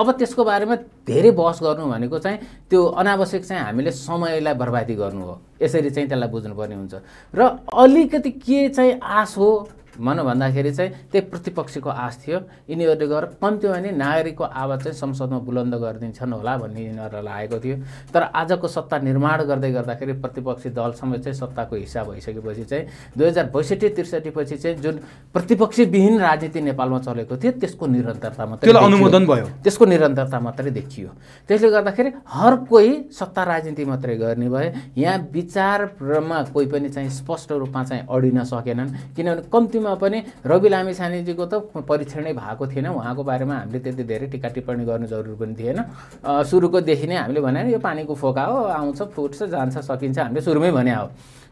अब त्यसको बारेमा धेरै बहस गर्नु भनेको चाहिँ त्यो अनावश्यक चाहिँ हामीले समयलाई बर्बादी गर्नु हो यसरी चाहिँ त्यसलाई बुझ्नुपर्ने हुन्छ र अलिकति के चाहिँ आश हो भनौँ भन्दाखेरि चाहिँ त्यही प्रतिपक्षको आश थियो यिनीहरूले गएर कम्तीमा भने नागरिकको आवाज चाहिँ संसदमा बुलन्द गरिदिन्छन् होला भन्ने यिनीहरूलाई लागेको थियो तर आजको सत्ता निर्माण गर्दै गर्दाखेरि प्रतिपक्षी समेत चाहिँ सत्ताको हिस्सा भइसकेपछि चाहिँ दुई हजार बैसठी त्रिसठी पछि चाहिँ जुन प्रतिपक्षी विहीन राजनीति नेपालमा चलेको थियो त्यसको निरन्तरता मात्रै अनुमोदन भयो त्यसको निरन्तरता मात्रै देखियो त्यसले गर्दाखेरि हर कोही सत्ता राजनीति मात्रै गर्ने भए यहाँ विचारमा कोही पनि चाहिँ स्पष्ट रूपमा चाहिँ अडिन सकेनन् किनभने कम्ती स्थितिमा पनि रवि लामी सानीजीको त परीक्षण नै भएको थिएन उहाँको बारेमा हामीले त्यति धेरै टिका टिप्पणी गर्नु जरुरी पनि थिएन सुरुकोदेखि नै हामीले भने यो पानीको फोका हो आउँछ फुट्छ जान्छ सकिन्छ हामीले सुरुमै भने हो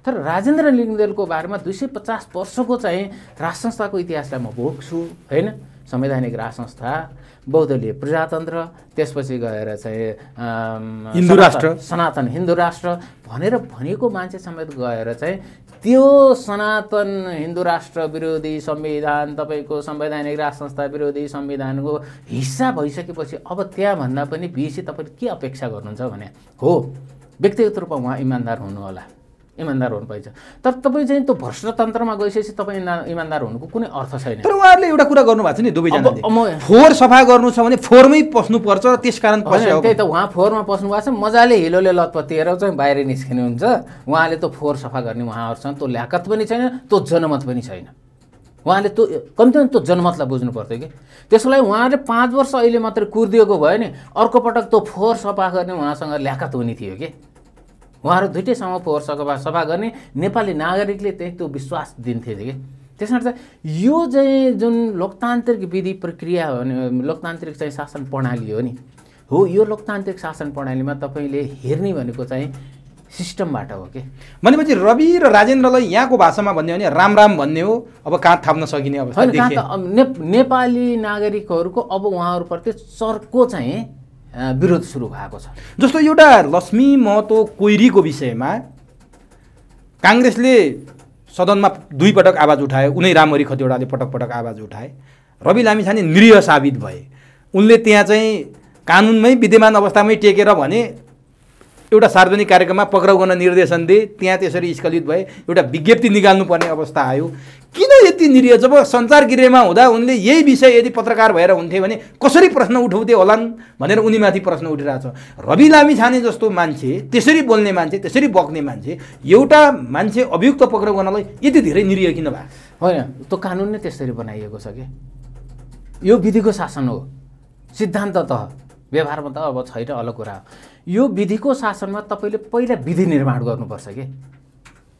तर राजेन्द्र लिङ्गदेलको बारेमा दुई सय पचास वर्षको चाहिँ राज संस्थाको इतिहासलाई म भोग्छु होइन संवैधानिक राज संस्था बौद्धलीय प्रजातन्त्र त्यसपछि गएर चाहिँ हिन्दू राष्ट्र सनातन हिन्दू राष्ट्र भनेर भनेको मान्छे समेत गएर चाहिँ त्यो सनातन हिन्दू राष्ट्र विरोधी संविधान तपाईँको संवैधानिक राष्ट्र संस्था विरोधी संविधानको हिस्सा भइसकेपछि अब त्यहाँभन्दा पनि बिएसी तपाईँले के अपेक्षा गर्नुहुन्छ भने हो व्यक्तिगत रूपमा उहाँ इमान्दार हुनुहोला इमान्दार हुनुपर्छ तर तपाईँ चाहिँ त्यो भ्रष्टतन्त्रमा गइसकेपछि तपाईँ इमान्दार हुनुको कुनै अर्थ छैन तर उहाँहरूले एउटा कुरा गर्नुभएको छ नि दुवैजना फोहोर सफा गर्नु छ भने फोहोरमै पस्नुपर्छ र त्यस कारण त्यही त उहाँ फोहोरमा पस्नु भएको छ मजाले हिलोले लतपतिएर चाहिँ बाहिर निस्किने हुन्छ उहाँले त्यो फोहोर सफा गर्ने उहाँहरूसँग त्यो ल्याकत पनि छैन त्यो जनमत पनि छैन उहाँले त्यो कम्ती त्यो जनमतलाई बुझ्नु पर्थ्यो कि त्यसको लागि उहाँले पाँच वर्ष अहिले मात्रै कुर्दिएको भयो नि अर्को पटक त्यो फोहोर सफा गर्ने उहाँसँग ल्याकत हुने थियो कि उहाँहरू दुइटैसँग पोहोर सभा सभा गर्ने नेपाली नागरिकले त्यही त्यो विश्वास दिन्थे कि त्यस कारण चाहिँ यो चाहिँ जुन लोकतान्त्रिक विधि प्रक्रिया हो नि लोकतान्त्रिक चाहिँ शासन प्रणाली हो नि हो यो लोकतान्त्रिक शासन प्रणालीमा तपाईँले हेर्ने भनेको चाहिँ सिस्टमबाट हो कि भनेपछि रवि र राजेन्द्रलाई यहाँको भाषामा भन्यो भने राम राम भन्ने हो अब कहाँ थाप्न सकिने अब नेपाली नागरिकहरूको अब उहाँहरूप्रति चर्को चाहिँ विरोध सुरु भएको छ जस्तो एउटा लक्ष्मी महतो कोइरीको विषयमा काङ्ग्रेसले सदनमा दुई पटक आवाज उठाए उनै राम्ररी खतिवडाले पटक पटक आवाज उठाए रवि लामिछाने निरीह साबित भए उनले त्यहाँ चाहिँ कानुनमै विद्यमान अवस्थामै टेकेर भने एउटा सार्वजनिक कार्यक्रममा पक्राउ गर्न निर्देशन दिए त्यहाँ त्यसरी स्खलित भए एउटा विज्ञप्ति निकाल्नुपर्ने अवस्था आयो किन यति निरीह जब सञ्चार गृहमा हुँदा उनले यही विषय यदि पत्रकार भएर हुन्थे भने कसरी प्रश्न उठाउँथे होलान् भनेर उनीमाथि प्रश्न उठिरहेछ रवि लामी छाने जस्तो मान्छे त्यसरी बोल्ने मान्छे त्यसरी बक्ने मान्छे एउटा मान्छे अभियुक्त पक्राउ गर्नलाई यति धेरै निरीह किन भएको होइन त्यो कानुन नै त्यसरी बनाइएको छ कि यो विधिको शासन हो सिद्धान्त त व्यवहारमा त अब छैन अलग कुरा हो यो विधिको शासनमा तपाईँले पहिला विधि निर्माण गर्नुपर्छ कि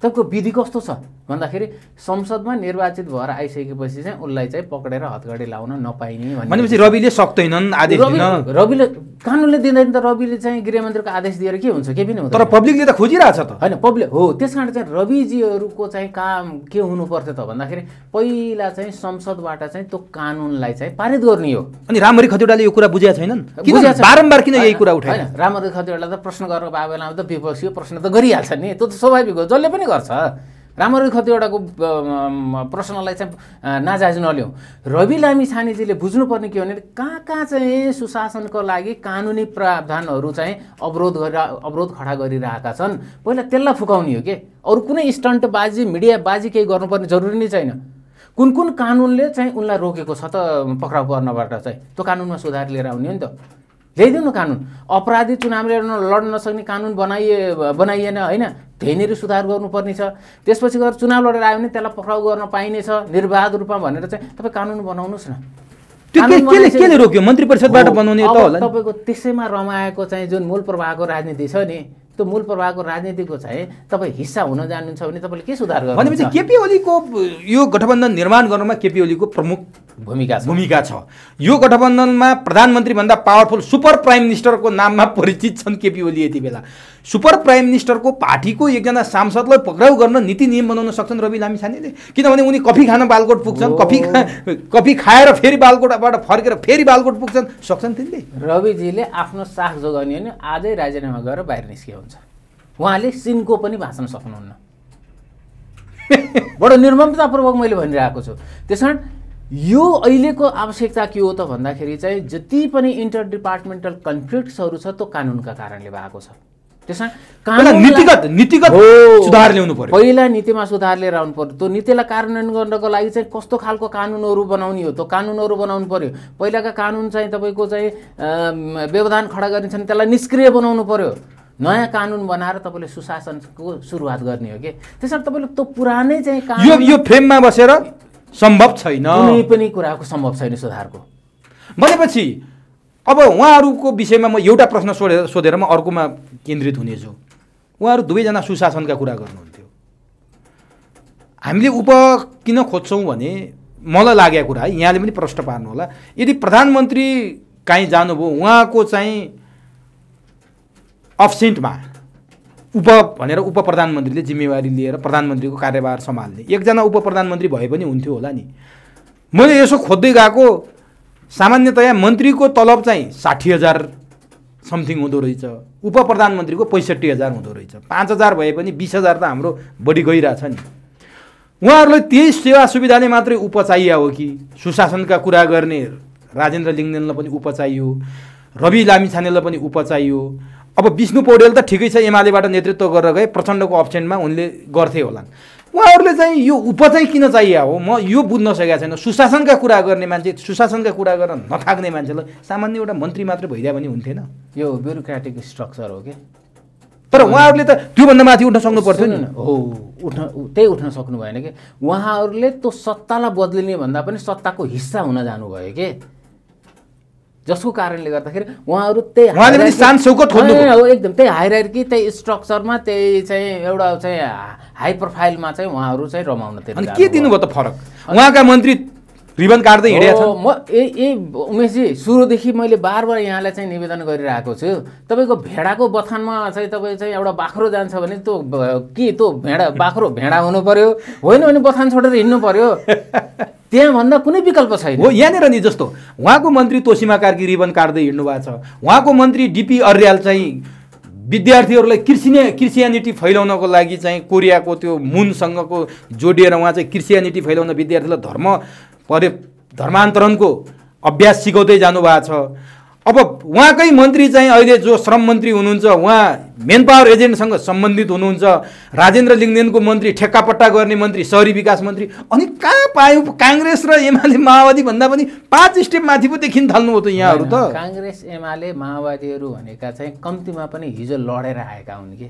तपाईँको विधि कस्तो छ भन्दाखेरि संसदमा निर्वाचित भएर आइसकेपछि चाहिँ उसलाई चाहिँ पक्रेर हतगडी लाउन नपाइने भनेपछि रविले सक्दैनन् आदेश रविले कानुनले दिँदैन त रविले चाहिँ गृहमन्त्रीको आदेश दिएर के हुन्छ केही पनि हुन्छ तर पब्लिकले त खोजिरहेछ त होइन पब्लिक हो त्यस कारण चाहिँ रविजीहरूको चाहिँ काम के हुनुपर्थ्यो त भन्दाखेरि पहिला चाहिँ संसदबाट चाहिँ त्यो कानुनलाई चाहिँ पारित गर्ने हो अनि राम्ररी खतिवटाले यो कुरा बुझेका छैनन् बारम्बार किन यही कुरा उठाएन राम्ररी खतिवटालाई त प्रश्न गरेर बाबेलामा त विपक्षीय प्रश्न त गरिहाल्छ नि त्यो त स्वाभाविक हो जसले पनि गर्छ राम्ररी खतिवटाको प्रश्नलाई चाहिँ नाजायज नल्याउँ रवि लामी छानेजीले बुझ्नुपर्ने के हो भने कहाँ कहाँ चाहिँ सुशासनको लागि कानुनी प्रावधानहरू चाहिँ अवरोध गरेर अवरोध खडा गरिरहेका छन् पहिला त्यसलाई फुकाउने हो कि अरू कुनै स्टन्ट बाजी मिडिया बाजी केही गर्नुपर्ने जरुरी नै छैन कुन कुन कानुनले चाहिँ उनलाई रोकेको छ त पक्राउ गर्नबाट चाहिँ त्यो कानुनमा सुधार लिएर आउने हो नि त ल्याइदिउँ न कानुन अपराधी चुनाव लड्न नसक्ने कानुन बनाइए बनाइएन होइन त्यहीँनिर सुधार गर्नुपर्ने छ त्यसपछि गएर चुनाव लडेर आयो भने त्यसलाई पक्राउ गर्न पाइनेछ निर्वाध रूपमा भनेर चाहिँ तपाईँ कानुन बनाउनुहोस् न रोक्यो मन्त्री परिषदबाट बनाउने तपाईँको त्यसैमा रमाएको चाहिँ जुन मूल प्रवाहको राजनीति छ नि त्यो मूल प्रभावको राजनीतिको चाहिँ तपाईँ हिस्सा हुन जानुहुन्छ भने तपाईँले के सुधार गर्नु भनेपछि केपी ओलीको यो गठबन्धन निर्माण गर्नुमा केपी ओलीको प्रमुख भूमिका भूमिका छ यो गठबन्धनमा प्रधानमन्त्रीभन्दा पावरफुल सुपर प्राइम मिनिस्टरको नाममा परिचित छन् केपी ओली यति बेला सुपर प्राइम मिनिस्टरको पार्टीको एकजना सांसदलाई पक्राउ गर्न नीति नियम बनाउन सक्छन् रवि लामिछानेले किनभने उनी कफी खान बालकोट पुग्छन् कफी कफी खाएर फेरि बालकोटबाट फर्केर फेरि बालकोट पुग्छन् सक्छन् तिनले रविजीले आफ्नो साख जोगाउने भने आजै राजीनामा गएर बाहिर निस्के हुन्छ उहाँले सिनको पनि भाषण सक्नुहुन्न बडो निर्मतापूर्वक मैले भनिरहेको छु त्यस कारण यो अहिलेको आवश्यकता के हो त भन्दाखेरि चाहिँ जति पनि इन्टर डिपार्टमेन्टल कन्फ्लिक्ट्सहरू छ त्यो कानुनका कारणले भएको छ त्यसमा नीतिगत नीतिगत सुधार ल्याउनु पर्यो पहिला नीतिमा सुधार लिएर आउनु पर्यो त्यो नीतिलाई कार्यान्वयन गर्नको लागि चाहिँ कस्तो खालको कानुनहरू बनाउने हो त्यो कानुनहरू बनाउनु पर्यो पहिलाका कानुन चाहिँ तपाईँको चाहिँ व्यवधान खडा गरिन्छन् त्यसलाई निष्क्रिय बनाउनु पर्यो नयाँ कानुन बनाएर तपाईँले सुशासनको सुरुवात गर्ने हो कि त्यसमा तपाईँले त्यो पुरानै चाहिँ यो यो फ्रेममा बसेर सम्भव छैन कुनै पनि कुराको सम्भव छैन सुधारको भनेपछि अब उहाँहरूको विषयमा म एउटा प्रश्न सोधेर सोधेर म अर्कोमा केन्द्रित हुनेछु उहाँहरू दुवैजना सुशासनका कुरा गर्नुहुन्थ्यो हामीले उप किन खोज्छौँ भने मलाई लागेको कुरा है यहाँले पनि प्रश्न पार्नुहोला यदि प्रधानमन्त्री काहीँ जानुभयो उहाँको चाहिँ अब्सेन्टमा उप भनेर उप प्रधानमन्त्रीले जिम्मेवारी लिएर प्रधानमन्त्रीको कार्यभार सम्हाल्ने एकजना उप प्रधानमन्त्री भए पनि हुन्थ्यो होला नि मैले यसो खोज्दै गएको सामान्यतया मन्त्रीको तलब चाहिँ साठी हजार समथिङ हुँदो रहेछ उप प्रधानमन्त्रीको पैँसठी हजार हुँदो रहेछ पाँच हजार भए पनि बिस हजार त हाम्रो बढी गइरहेछ नि उहाँहरूलाई त्यही सेवा सुविधाले मात्रै उप हो कि सुशासनका कुरा गर्ने राजेन्द्र लिङ्गदेनलाई पनि उप चाहियो रवि लामिछानेलाई पनि उप अब विष्णु पौडेल त ठिकै छ एमालेबाट नेतृत्व गरेर गए प्रचण्डको अप्सेन्टमा उनले गर्थे होलान् उहाँहरूले चाहिँ यो उप चाहिँ किन चाहियो हो म यो बुझ्न सकेको छैन सुशासनका कुरा गर्ने मान्छे सुशासनका कुरा गर्न नथाक्ने मान्छेलाई सामान्य एउटा मन्त्री मात्र भइदियो भने हुन्थेन यो ब्युरोक्राटिक स्ट्रक्चर हो कि तर उहाँहरूले त त्योभन्दा माथि उठ्न सक्नु पर्थ्यो नि हो उठ्न त्यही उठ्न सक्नु भएन कि उहाँहरूले त्यो सत्तालाई बदलिने भन्दा पनि सत्ताको हिस्सा हुन जानुभयो कि जसको कारणले गर्दाखेरि उहाँहरू त्यही एकदम त्यही हाइरायर कि त्यही स्ट्रक्चरमा त्यही चाहिँ एउटा चाहिँ हाई प्रोफाइलमा चाहिँ उहाँहरू चाहिँ रमाउन अनि के दिनुभयो त फरक उहाँका मन्त्री रिबन काट्दै हिँडेको छ म ए ए उमेशजी सुरुदेखि मैले बार बार यहाँलाई चाहिँ निवेदन गरिरहेको छु तपाईँको भेडाको बथानमा चाहिँ तपाईँ चाहिँ एउटा बाख्रो जान्छ भने त्यो के त्यो भेडा बाख्रो भेडा हुनु पर्यो होइन भने बथान छोडेर हिँड्नु पर्यो त्यहाँभन्दा कुनै विकल्प छैन हो यहाँनिर नि जस्तो उहाँको मन्त्री तोसिमा कार्की रिबन काट्दै हिँड्नु भएको छ उहाँको मन्त्री डिपी अर्याल चाहिँ विद्यार्थीहरूलाई कृषि क्रिस्चियानिटी फैलाउनको लागि चाहिँ कोरियाको त्यो मुनसँगको जोडिएर उहाँ चाहिँ क्रिस्चियानिटी फैलाउन विद्यार्थीलाई धर्म पर्य धर्मान्तरणको अभ्यास सिकाउँदै जानुभएको छ अब उहाँकै मन्त्री चाहिँ अहिले जो श्रम मन्त्री हुनुहुन्छ उहाँ मेन पावर एजेन्टसँग सम्बन्धित हुनुहुन्छ राजेन्द्र लिङ्गदेनको मन्त्री ठेक्कापट्टा गर्ने मन्त्री सहरी विकास मन्त्री अनि कहाँ पायो काङ्ग्रेस र एमाले माओवादी भन्दा पनि पाँच स्टेप माथि पो देखिन थाल्नु हो त यहाँहरू त काङ्ग्रेस एमाले माओवादीहरू भनेका चाहिँ कम्तीमा पनि हिजो लडेर आएका हुन् कि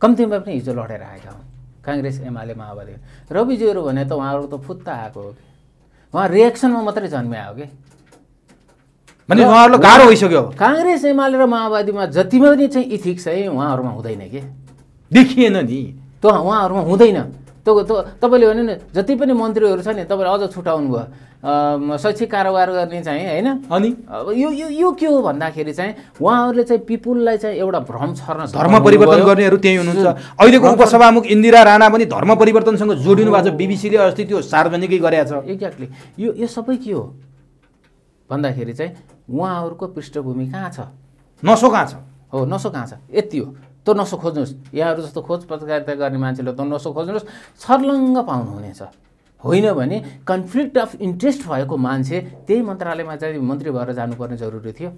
कम्तीमा पनि हिजो लडेर आएका हुन् काङ्ग्रेस एमाले माओवादी रविज्यूहरू भने त उहाँहरू त फुत्ता आएको हो कि उहाँ रिएक्सनमा मात्रै जन्म्यायो कि भने उहाँहरूलाई गाह्रो भइसक्यो काङ्ग्रेस एमाले र माओवादीमा जति पनि चाहिँ इथिक्स है उहाँहरूमा हुँदैन कि देखिएन नि त उहाँहरूमा हुँदैन तपाईँले भन्नु नि जति पनि मन्त्रीहरू छ नि तपाईँले अझ छुट्याउनु भयो शैक्षिक कारोबार गर्ने चाहिँ होइन अनि अब यो यो यो के हो भन्दाखेरि चाहिँ उहाँहरूले चाहिँ पिपुललाई चाहिँ एउटा भ्रम छर्न धर्म परिवर्तन गर्नेहरू त्यही हुनुहुन्छ अहिलेको उपसभामुख इन्दिरा राणा पनि धर्म परिवर्तनसँग जोडिनु भएको छ बिबिसीले अस्ति त्यो सार्वजनिकै गरेछ एक्ज्याक्टली यो यो सबै के हो भन्दाखेरि चाहिँ उहाँहरूको पृष्ठभूमि कहाँ छ नसो कहाँ छ हो नसो कहाँ छ यति हो त नसो खोज्नुहोस् यहाँहरू जस्तो खोज पत्रकारिता गर्ने मान्छेले त नसो खोज्नुहोस् छर्लङ्ग पाउनुहुनेछ होइन भने कन्फ्लिक्ट अफ इन्ट्रेस्ट भएको मान्छे त्यही मन्त्रालयमा चाहिँ मन्त्री भएर जानुपर्ने जरुरी थियो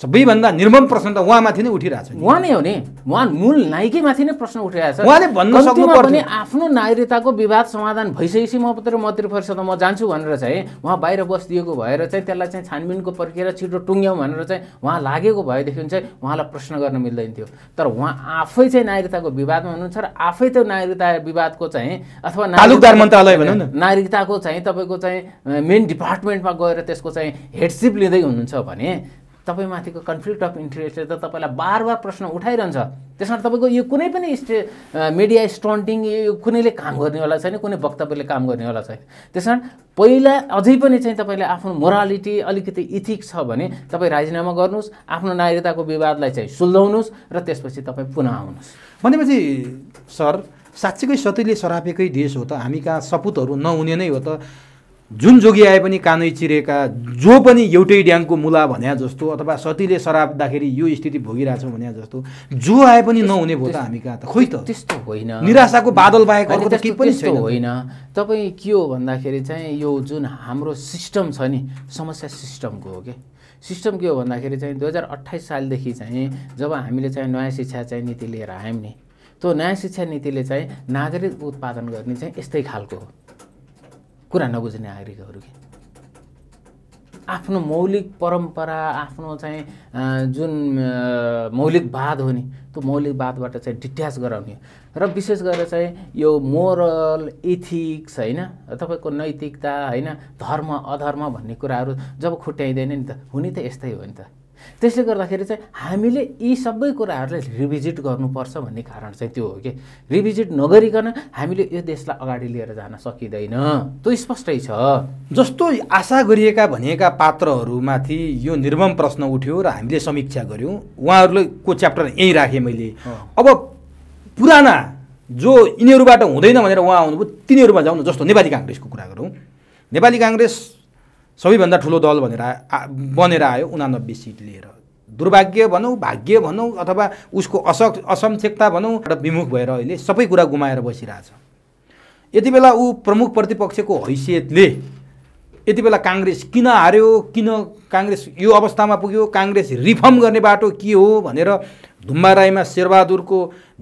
सबैभन्दा निर्मम प्रश्न त उहाँमाथि नै उठिरहेको छ उहाँ नै हो नि उहाँ मूल नायकीमाथि नै प्रश्न उठिरहेको छ उहाँले भन्न सक्नु पनि आफ्नो नागरिकताको विवाद समाधान भइसकेपछि म पत्र मन्त्री परिषद म जान्छु भनेर चाहिँ उहाँ बाहिर बसिदिएको भएर चाहिँ त्यसलाई चाहिँ छानबिनको प्रक्रिया छिटो टुङ्ग्यौँ भनेर चाहिँ उहाँ लागेको भएदेखि चाहिँ उहाँलाई प्रश्न गर्न मिल्दैन थियो तर उहाँ आफै चाहिँ नागरिकताको विवादमा हुनुहुन्छ र आफै त्यो नागरिकता विवादको चाहिँ अथवा नागरिकता मन्त्रालय भनौँ न नागरिकताको चाहिँ तपाईँको चाहिँ मेन डिपार्टमेन्टमा गएर त्यसको चाहिँ हेडसिप लिँदै हुनुहुन्छ भने तपाईँमाथिको कन्फ्लिक्ट अफ इन्ट्रेस्टले त तपाईँलाई बार बार प्रश्न उठाइरहन्छ त्यस कारण तपाईँको यो कुनै पनि स्टे मिडिया स्टन्टिङ यो कुनैले काम गर्नेवाला छैन कुनै वक्तव्यले काम गर्नेवाला छैन त्यस कारण पहिला अझै पनि चाहिँ तपाईँले आफ्नो मोरालिटी अलिकति इथिक छ भने तपाईँ राजीनामा गर्नुहोस् आफ्नो नागरिकताको विवादलाई चाहिँ सुल्झाउनुहोस् र त्यसपछि तपाईँ पुनः आउनुहोस् भनेपछि सर साँच्चीकै सतीले सरापेकै देश हो त हामी कहाँ सपुतहरू नहुने नै हो त जुन जोगी आए पनि कानै चिरेका जो पनि एउटै ड्याङको मुला भन्या जस्तो अथवा सतीले सराप्दाखेरि यो स्थिति भोगिरहेछौँ भने जस्तो जो आए पनि नहुने भयो त हामी कहाँ त खोइ त त्यस्तो होइन निराशाको बादल बाहेक अर्को त पनि होइन तपाईँ के हो भन्दाखेरि चाहिँ यो जुन हाम्रो सिस्टम छ नि समस्या सिस्टमको हो कि सिस्टम के हो भन्दाखेरि चाहिँ दुई हजार अठाइस सालदेखि चाहिँ जब हामीले चाहिँ नयाँ शिक्षा चाहिँ नीति लिएर आयौँ नि त्यो नयाँ शिक्षा नीतिले चाहिँ नागरिक उत्पादन गर्ने चाहिँ यस्तै खालको हो कुरा नबुझ्ने नागरिकहरू के आफ्नो मौलिक परम्परा आफ्नो चाहिँ जुन मौलिकवाद हो नि त्यो मौलिकवादबाट चाहिँ डिट्याच गराउने र विशेष गरेर चाहिँ यो मोरल इथिक्स होइन तपाईँको नैतिकता होइन धर्म अधर्म भन्ने कुराहरू जब खुट्याइँदैन नि त हुने त यस्तै हो नि त त्यसले गर्दाखेरि चाहिँ हामीले यी सबै कुराहरूलाई रिभिजिट गर्नुपर्छ भन्ने कारण चाहिँ त्यो हो कि रिभिजिट नगरिकन हामीले यो देशलाई अगाडि लिएर जान सकिँदैन त्यो स्पष्टै छ जस्तो आशा गरिएका भनिएका पात्रहरूमाथि यो निर्मम प्रश्न उठ्यो र हामीले समीक्षा गऱ्यौँ उहाँहरूले को च्याप्टर यहीँ राखेँ मैले अब पुराना जो यिनीहरूबाट हुँदैन भनेर उहाँ आउनुभयो तिनीहरूमा जाउँ न जस्तो नेपाली काङ्ग्रेसको कुरा गरौँ नेपाली काङ्ग्रेस सबैभन्दा ठुलो दल भनेर बनेर आयो उनानब्बे सिट लिएर दुर्भाग्य भनौँ भाग्य भनौँ अथवा उसको अस असमक्षता भनौँ र विमुख भएर अहिले सबै कुरा गुमाएर बसिरहेछ यति बेला ऊ प्रमुख प्रतिपक्षको हैसियतले यति बेला काङ्ग्रेस किन हार्यो किन काङ्ग्रेस यो अवस्थामा पुग्यो काङ्ग्रेस रिफर्म गर्ने बाटो के हो भनेर धुम्बा राईमा शेरबहादुरको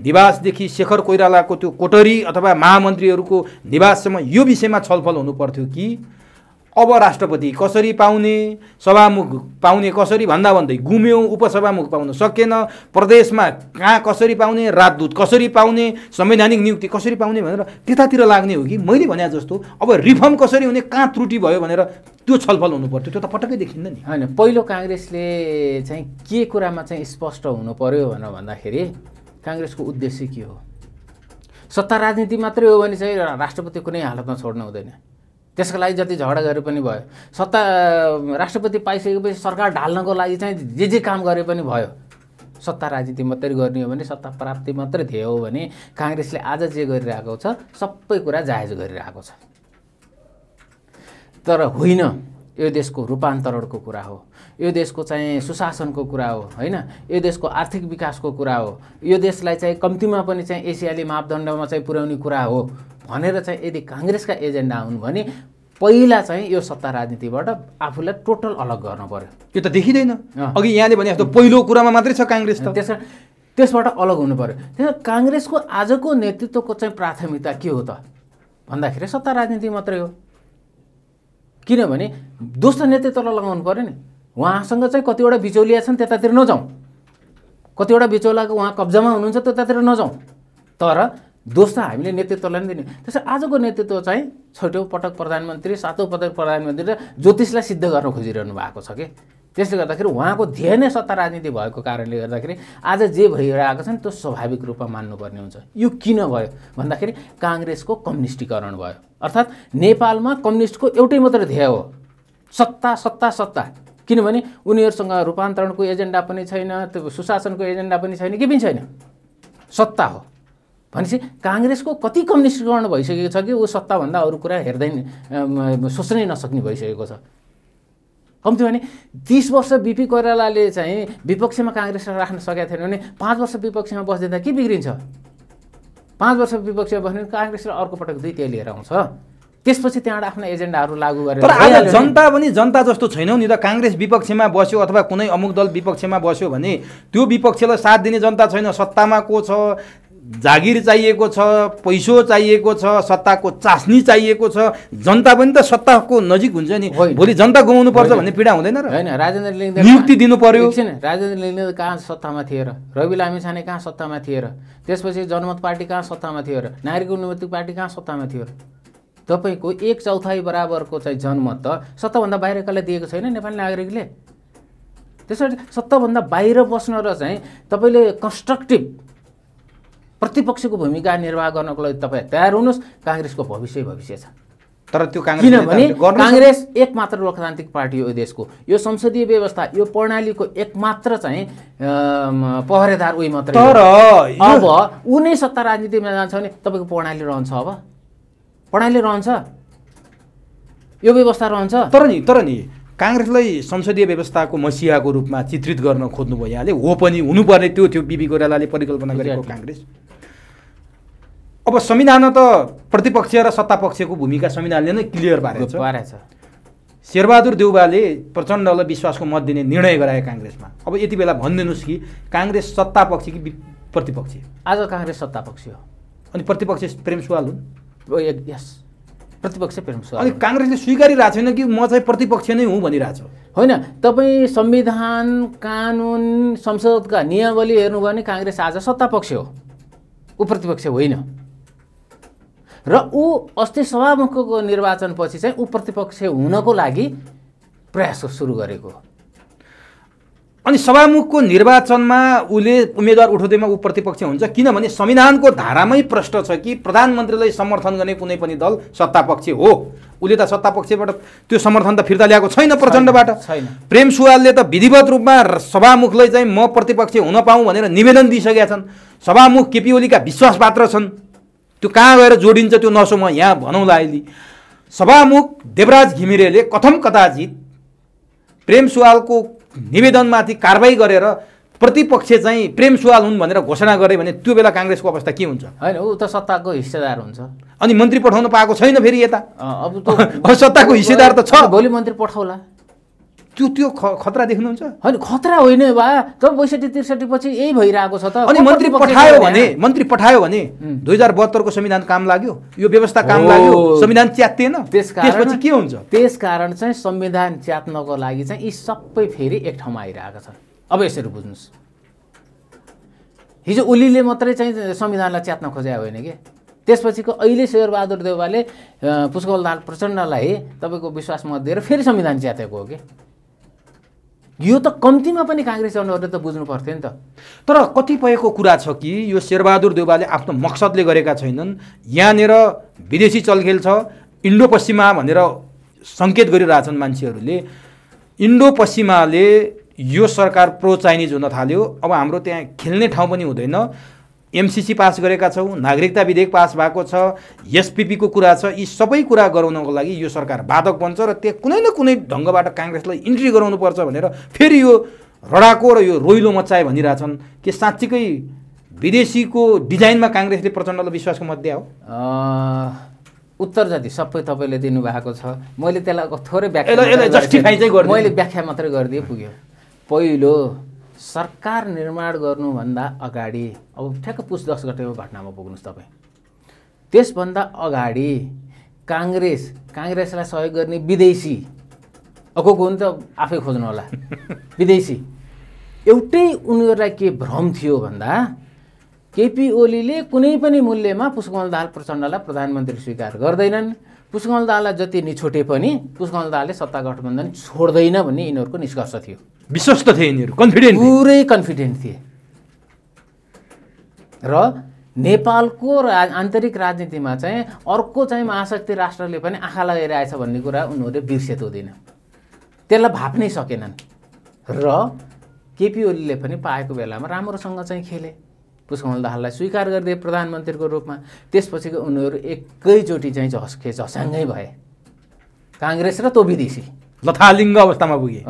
निवासदेखि शेखर कोइरालाको त्यो कोटरी अथवा महामन्त्रीहरूको निवाससम्म यो विषयमा छलफल हुनुपर्थ्यो कि अब राष्ट्रपति कसरी पाउने सभामुख पाउने कसरी भन्दा भन्दै गुम्यौँ उपसभामुख पाउन सकेन प्रदेशमा कहाँ कसरी पाउने राजदूत कसरी पाउने संवैधानिक नियुक्ति कसरी पाउने भनेर त्यतातिर लाग्ने हो कि मैले भने जस्तो अब रिफर्म कसरी हुने कहाँ त्रुटि भयो भनेर त्यो छलफल हुनु पर्थ्यो त्यो त पटक्कै देखिन्न नि होइन पहिलो काङ्ग्रेसले चाहिँ के कुरामा चाहिँ स्पष्ट हुनु पर्यो भनेर भन्दाखेरि काङ्ग्रेसको उद्देश्य के हो सत्ता राजनीति मात्रै हो भने चाहिँ राष्ट्रपति कुनै हालतमा छोड्नु हुँदैन त्यसको लागि जति झगडा गरे पनि भयो सत्ता राष्ट्रपति पाइसकेपछि सरकार ढाल्नको लागि चाहिँ जे जे काम गरे पनि भयो सत्ता राजनीति मात्रै गर्ने हो भने सत्ता प्राप्ति मात्रै थियो भने काङ्ग्रेसले आज जे गरिरहेको छ सबै कुरा जायज गरिरहेको छ तर होइन यो देशको रूपान्तरणको कुरा हो यो देशको चाहिँ सुशासनको कुरा हो होइन यो देशको आर्थिक विकासको कुरा हो यो देशलाई चाहिँ कम्तीमा पनि चाहिँ एसियाली मापदण्डमा चाहिँ पुर्याउने कुरा हो भनेर चाहिँ यदि काङ्ग्रेसका एजेन्डा हुन् भने पहिला चाहिँ यो सत्ता राजनीतिबाट आफूलाई टोटल अलग गर्नु पऱ्यो यो त देखिँदैन अघि यहाँले भने जस्तो पहिलो कुरामा मात्रै छ काङ्ग्रेस त त्यस त्यसबाट अलग हुनु पऱ्यो त्यस काङ्ग्रेसको आजको नेतृत्वको चाहिँ प्राथमिकता के हो त भन्दाखेरि सत्ता राजनीति मात्रै हो किनभने दोस्रो नेतृत्वलाई लगाउनु पऱ्यो नि उहाँसँग चाहिँ कतिवटा बिचौलिया छन् त्यतातिर नजाउँ कतिवटा बिचौलाको उहाँ कब्जामा हुनुहुन्छ त्यतातिर नजाउँ तर दोष त हामीले नेतृत्वलाई पनि दिने त्यसै आजको नेतृत्व चाहिँ छैटौँ पटक प्रधानमन्त्री सातौँ पटक प्रधानमन्त्री र ज्योतिषलाई सिद्ध गर्न खोजिरहनु भएको छ कि त्यसले गर्दाखेरि उहाँको ध्येय नै सत्ता राजनीति भएको कारणले गर्दाखेरि आज जे भइरहेको छन् त्यो स्वाभाविक रूपमा मान्नुपर्ने हुन्छ यो किन भयो भन्दाखेरि काङ्ग्रेसको कम्युनिस्टीकरण भयो अर्थात् नेपालमा कम्युनिस्टको एउटै मात्र ध्येय हो सत्ता सत्ता सत्ता किनभने उनीहरूसँग रूपान्तरणको एजेन्डा पनि छैन त्यो सुशासनको एजेन्डा पनि छैन के पनि छैन सत्ता हो भनेपछि काङ्ग्रेसको कति कम्युनिस्टीकरण भइसकेको छ कि ऊ सत्ताभन्दा अरू कुरा हेर्दैन सोच्नै नसक्ने भइसकेको छ कम्ती भने तिस वर्ष बिपी कोइरालाले चाहिँ विपक्षमा काङ्ग्रेस राख्न सकेका थिएन भने पाँच वर्ष विपक्षमा बसिदिँदा के बिग्रिन्छ पाँच वर्ष विपक्षमा बस्ने र अर्को पटक दुई त्यहाँ लिएर आउँछ त्यसपछि त्यहाँबाट आफ्नो एजेन्डाहरू लागू गरे तर आज जनता पनि जनता जस्तो छैनौ नि त काङ्ग्रेस विपक्षमा बस्यो अथवा कुनै अमुक दल विपक्षमा बस्यो भने त्यो विपक्षलाई साथ दिने जनता छैन सत्तामा को छ जागिर चाहिएको छ पैसो चाहिएको छ सत्ताको चास्नी चाहिएको छ जनता पनि त सत्ताको नजिक हुन्छ नि भोलि जनता गुमाउनु पर्छ भन्ने पीडा हुँदैन र होइन राजेन्द्र लिङ्गदेव नियुक्ति दिनु पर्यो राजेन्द्र लिङ्गदेव कहाँ सत्तामा थिएर र रवि लामिछाने कहाँ सत्तामा थिएर त्यसपछि जनमत पार्टी कहाँ सत्तामा थियो र नागरिक उन्मुक्ति पार्टी कहाँ सत्तामा थियो र तपाईँको एक चौथाइ बराबरको चाहिँ जनमत त सत्ताभन्दा बाहिरकालाई दिएको छैन नेपाली नागरिकले त्यसरी सत्ताभन्दा बाहिर बस्न र चाहिँ तपाईँले कन्स्ट्रक्टिभ प्रतिपक्षको भूमिका निर्वाह गर्नको लागि तपाईँ तयार हुनुहोस् काङ्ग्रेसको भविष्य भविष्य छ तर त्यो किनभने काङ्ग्रेस एकमात्र लोकतान्त्रिक पार्टी हो यो देशको यो संसदीय व्यवस्था यो प्रणालीको एकमात्र चाहिँ पहरेदार उही मात्र तर अब उनी सत्ता राजनीतिमा जान्छ भने तपाईँको प्रणाली रहन्छ अब पढाइले रहन्छ यो व्यवस्था रहन्छ तर नि तर नि काङ्ग्रेसलाई संसदीय व्यवस्थाको मसिहाको रूपमा चित्रित गर्न खोज्नुभयो यहाँले हो पनि हुनुपर्ने त्यो थियो बिबी कोइरालाले परिकल्पना गरेको काङ्ग्रेस अब संविधान त प्रतिपक्ष र सत्तापक्षको भूमिका संविधानले नै क्लियर पारेको छ शेरबहादुर देउबाले प्रचण्डलाई विश्वासको मत दिने निर्णय गराए काङ्ग्रेसमा अब यति बेला भनिदिनुहोस् कि काङ्ग्रेस सत्तापक्ष कि प्रतिपक्ष आज काङ्ग्रेस सत्तापक्ष हो अनि प्रतिपक्ष प्रेम सुवाल हुन् यस प्रतिपक्ष प्रेम अनि काङ्ग्रेसले स्वीकारिरहेको छैन कि म चाहिँ प्रतिपक्ष नै हुँ भनिरहेको छु होइन तपाईँ संविधान कानुन संसदका नियमावली हेर्नुभयो भने काङ्ग्रेस आज सत्तापक्ष हो ऊ प्रतिपक्ष होइन र ऊ अस्ति सभामुखको निर्वाचनपछि चाहिँ ऊ प्रतिपक्ष हुनको लागि प्रयास सुरु गरेको अनि सभामुखको निर्वाचनमा उसले उम्मेद्वार उठाउँदैमा ऊ प्रतिपक्ष हुन्छ किनभने संविधानको धारामै प्रष्ट छ कि प्रधानमन्त्रीलाई समर्थन गर्ने कुनै पनि दल सत्तापक्ष हो उसले त सत्तापक्षबाट त्यो समर्थन त फिर्ता ल्याएको छैन प्रचण्डबाट छैन प्रेम सुवालले त विधिवत रूपमा सभामुखलाई चाहिँ म प्रतिपक्ष हुन पाऊँ भनेर निवेदन दिइसकेका छन् सभामुख केपी ओलीका विश्वासपात्र छन् त्यो कहाँ गएर जोडिन्छ त्यो म यहाँ भनौँला अहिले सभामुख देवराज घिमिरेले कथम कदाचित प्रेम सुवालको निवेदनमाथि कारवाही गरेर प्रतिपक्ष चाहिँ प्रेम सुवाल हुन् भनेर घोषणा गरे भने त्यो बेला काङ्ग्रेसको अवस्था के हुन्छ होइन ऊ त सत्ताको हिस्सेदार हुन्छ अनि मन्त्री पठाउन पाएको छैन फेरि यता अब सत्ताको हिस्सेदार त छ भोलि मन्त्री पठाउला त्यो त्यो खतरा देख्नुहुन्छ होइन खतरा होइन बा जब बैसठी त्रिसठी पछि यही भइरहेको छ त अनि मन्त्री पठायो भने मन्त्री पठायो भने दुई हजार बहत्तरको संविधान काम लाग्यो यो व्यवस्था काम लाग्यो संविधान च्यातिएन त्यसपछि के हुन्छ त्यस कारण चाहिँ संविधान च्यात्नको लागि चाहिँ यी सबै फेरि एक ठाउँमा आइरहेको छ अब यसरी बुझ्नुहोस् हिजो ओलीले मात्रै चाहिँ संविधानलाई च्यात्न खोजे होइन कि त्यसपछिको अहिले शेरबहादुर देवालले दाल प्रचण्डलाई तपाईँको विश्वासमा दिएर फेरि संविधान च्यातेको हो कि यो त कम्तीमा पनि काङ्ग्रेस आउनेहरूले त बुझ्नु पर्थ्यो नि त तर कतिपयको कुरा छ कि यो शेरबहादुर देउबाले आफ्नो मकसदले गरेका छैनन् यहाँनिर विदेशी चलखेल छ इन्डो पश्चिमा भनेर सङ्केत गरिरहेछन् मान्छेहरूले इन्डो पश्चिमाले यो सरकार प्रो चाइनिज हुन थाल्यो अब हाम्रो त्यहाँ खेल्ने ठाउँ पनि हुँदैन एमसिसी पास गरेका छौँ नागरिकता विधेयक पास भएको छ एसपिपीको कुरा छ यी सबै कुरा गराउनको लागि यो सरकार बाधक बन्छ र त्यहाँ कुनै न कुनै ढङ्गबाट काङ्ग्रेसलाई इन्ट्री गराउनुपर्छ भनेर फेरि यो रडाको र यो रोइलो मचाए भनिरहेछन् के साँच्चीकै विदेशीको डिजाइनमा काङ्ग्रेसले प्रचण्डलाई विश्वासको मध्य हो उत्तर जति सबै तपाईँले दिनुभएको छ मैले त्यसलाई थोरै व्याख्या मैले व्याख्या मात्रै गरिदिए पुग्यो पहिलो सरकार निर्माण गर्नुभन्दा अगाडि अब ठ्याक्क दस गतेको घटनामा पुग्नुहोस् तपाईँ त्यसभन्दा अगाडि काङ्ग्रेस काङ्ग्रेसलाई सहयोग गर्ने विदेशी को हुन् त आफै खोज्नु होला विदेशी एउटै उनीहरूलाई के भ्रम थियो भन्दा केपी ओलीले कुनै पनि मूल्यमा पुष्पकमल दाल प्रचण्डलाई प्रधानमन्त्री स्वीकार गर्दैनन् पुष्कमल दाललाई जति निछोटे पनि पुष्कमल दाले सत्ता गठबन्धन छोड्दैन भन्ने यिनीहरूको निष्कर्ष थियो विश्वस्त थिए यिनीहरू कन्फिडेन्ट पुरै कन्फिडेन्ट थिए र नेपालको रा आन्तरिक राजनीतिमा चाहिँ अर्को चाहिँ महाशक्ति राष्ट्रले पनि आँखा लगाइरहेछ भन्ने कुरा उनीहरूले बिर्सेत हुँदैन त्यसलाई भाप्नै सकेनन् र केपी ओलीले पनि पाएको बेलामा राम्रोसँग चाहिँ खेले पुष्पकमल दाहाललाई स्वीकार गरिदिए प्रधानमन्त्रीको रूपमा त्यसपछिको उनीहरू एकैचोटि चाहिँ झस्के झस्याङ्गै भए काङ्ग्रेस र त्यो विदेशी लथालिङ्ग अवस्थामा पुगे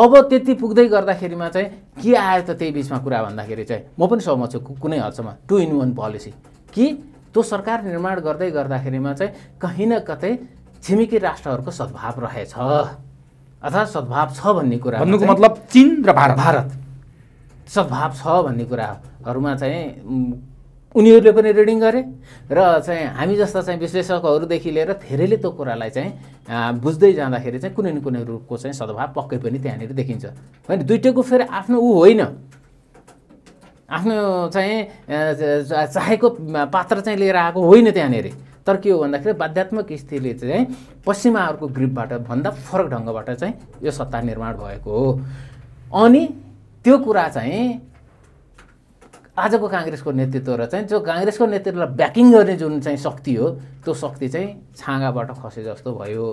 अब त्यति पुग्दै गर्दाखेरिमा चाहिँ के आयो त त्यही बिचमा कुरा भन्दाखेरि चाहिँ म पनि सहमत छु कुनै हदसम्म टु इन वान पोलिसी कि त्यो सरकार निर्माण गर्दै गर्दाखेरिमा चाहिँ कहीँ न कतै छिमेकी राष्ट्रहरूको सद्भाव रहेछ अथवा सद्भाव छ भन्ने कुरा भन्नुको मतलब चिन र भारत भारत सद्भाव छ भन्ने कुरा हो हरूमा चाहिँ उनीहरूले पनि रिडिङ गरे र चाहिँ हामी जस्ता चाहिँ विश्लेषकहरूदेखि लिएर धेरैले त्यो कुरालाई चाहिँ बुझ्दै जाँदाखेरि चाहिँ कुनै न कुनै रूपको चाहिँ सद्भाव पक्कै पनि त्यहाँनिर देखिन्छ होइन दुइटैको फेरि आफ्नो ऊ होइन आफ्नो चाहिँ चाहेको पात्र चाहिँ लिएर आएको होइन त्यहाँनिर तर के हो भन्दाखेरि बाध्यात्मक स्थितिले चाहिँ पश्चिमाहरूको ग्रिपबाट भन्दा फरक ढङ्गबाट चाहिँ यो सत्ता निर्माण भएको हो अनि त्यो कुरा चाहिँ आजको काङ्ग्रेसको नेतृत्व र चाहिँ जो काङ्ग्रेसको नेतृत्वलाई ब्याकिङ गर्ने जुन चाहिँ शक्ति हो त्यो शक्ति चाहिँ छाँगाबाट खसे जस्तो भयो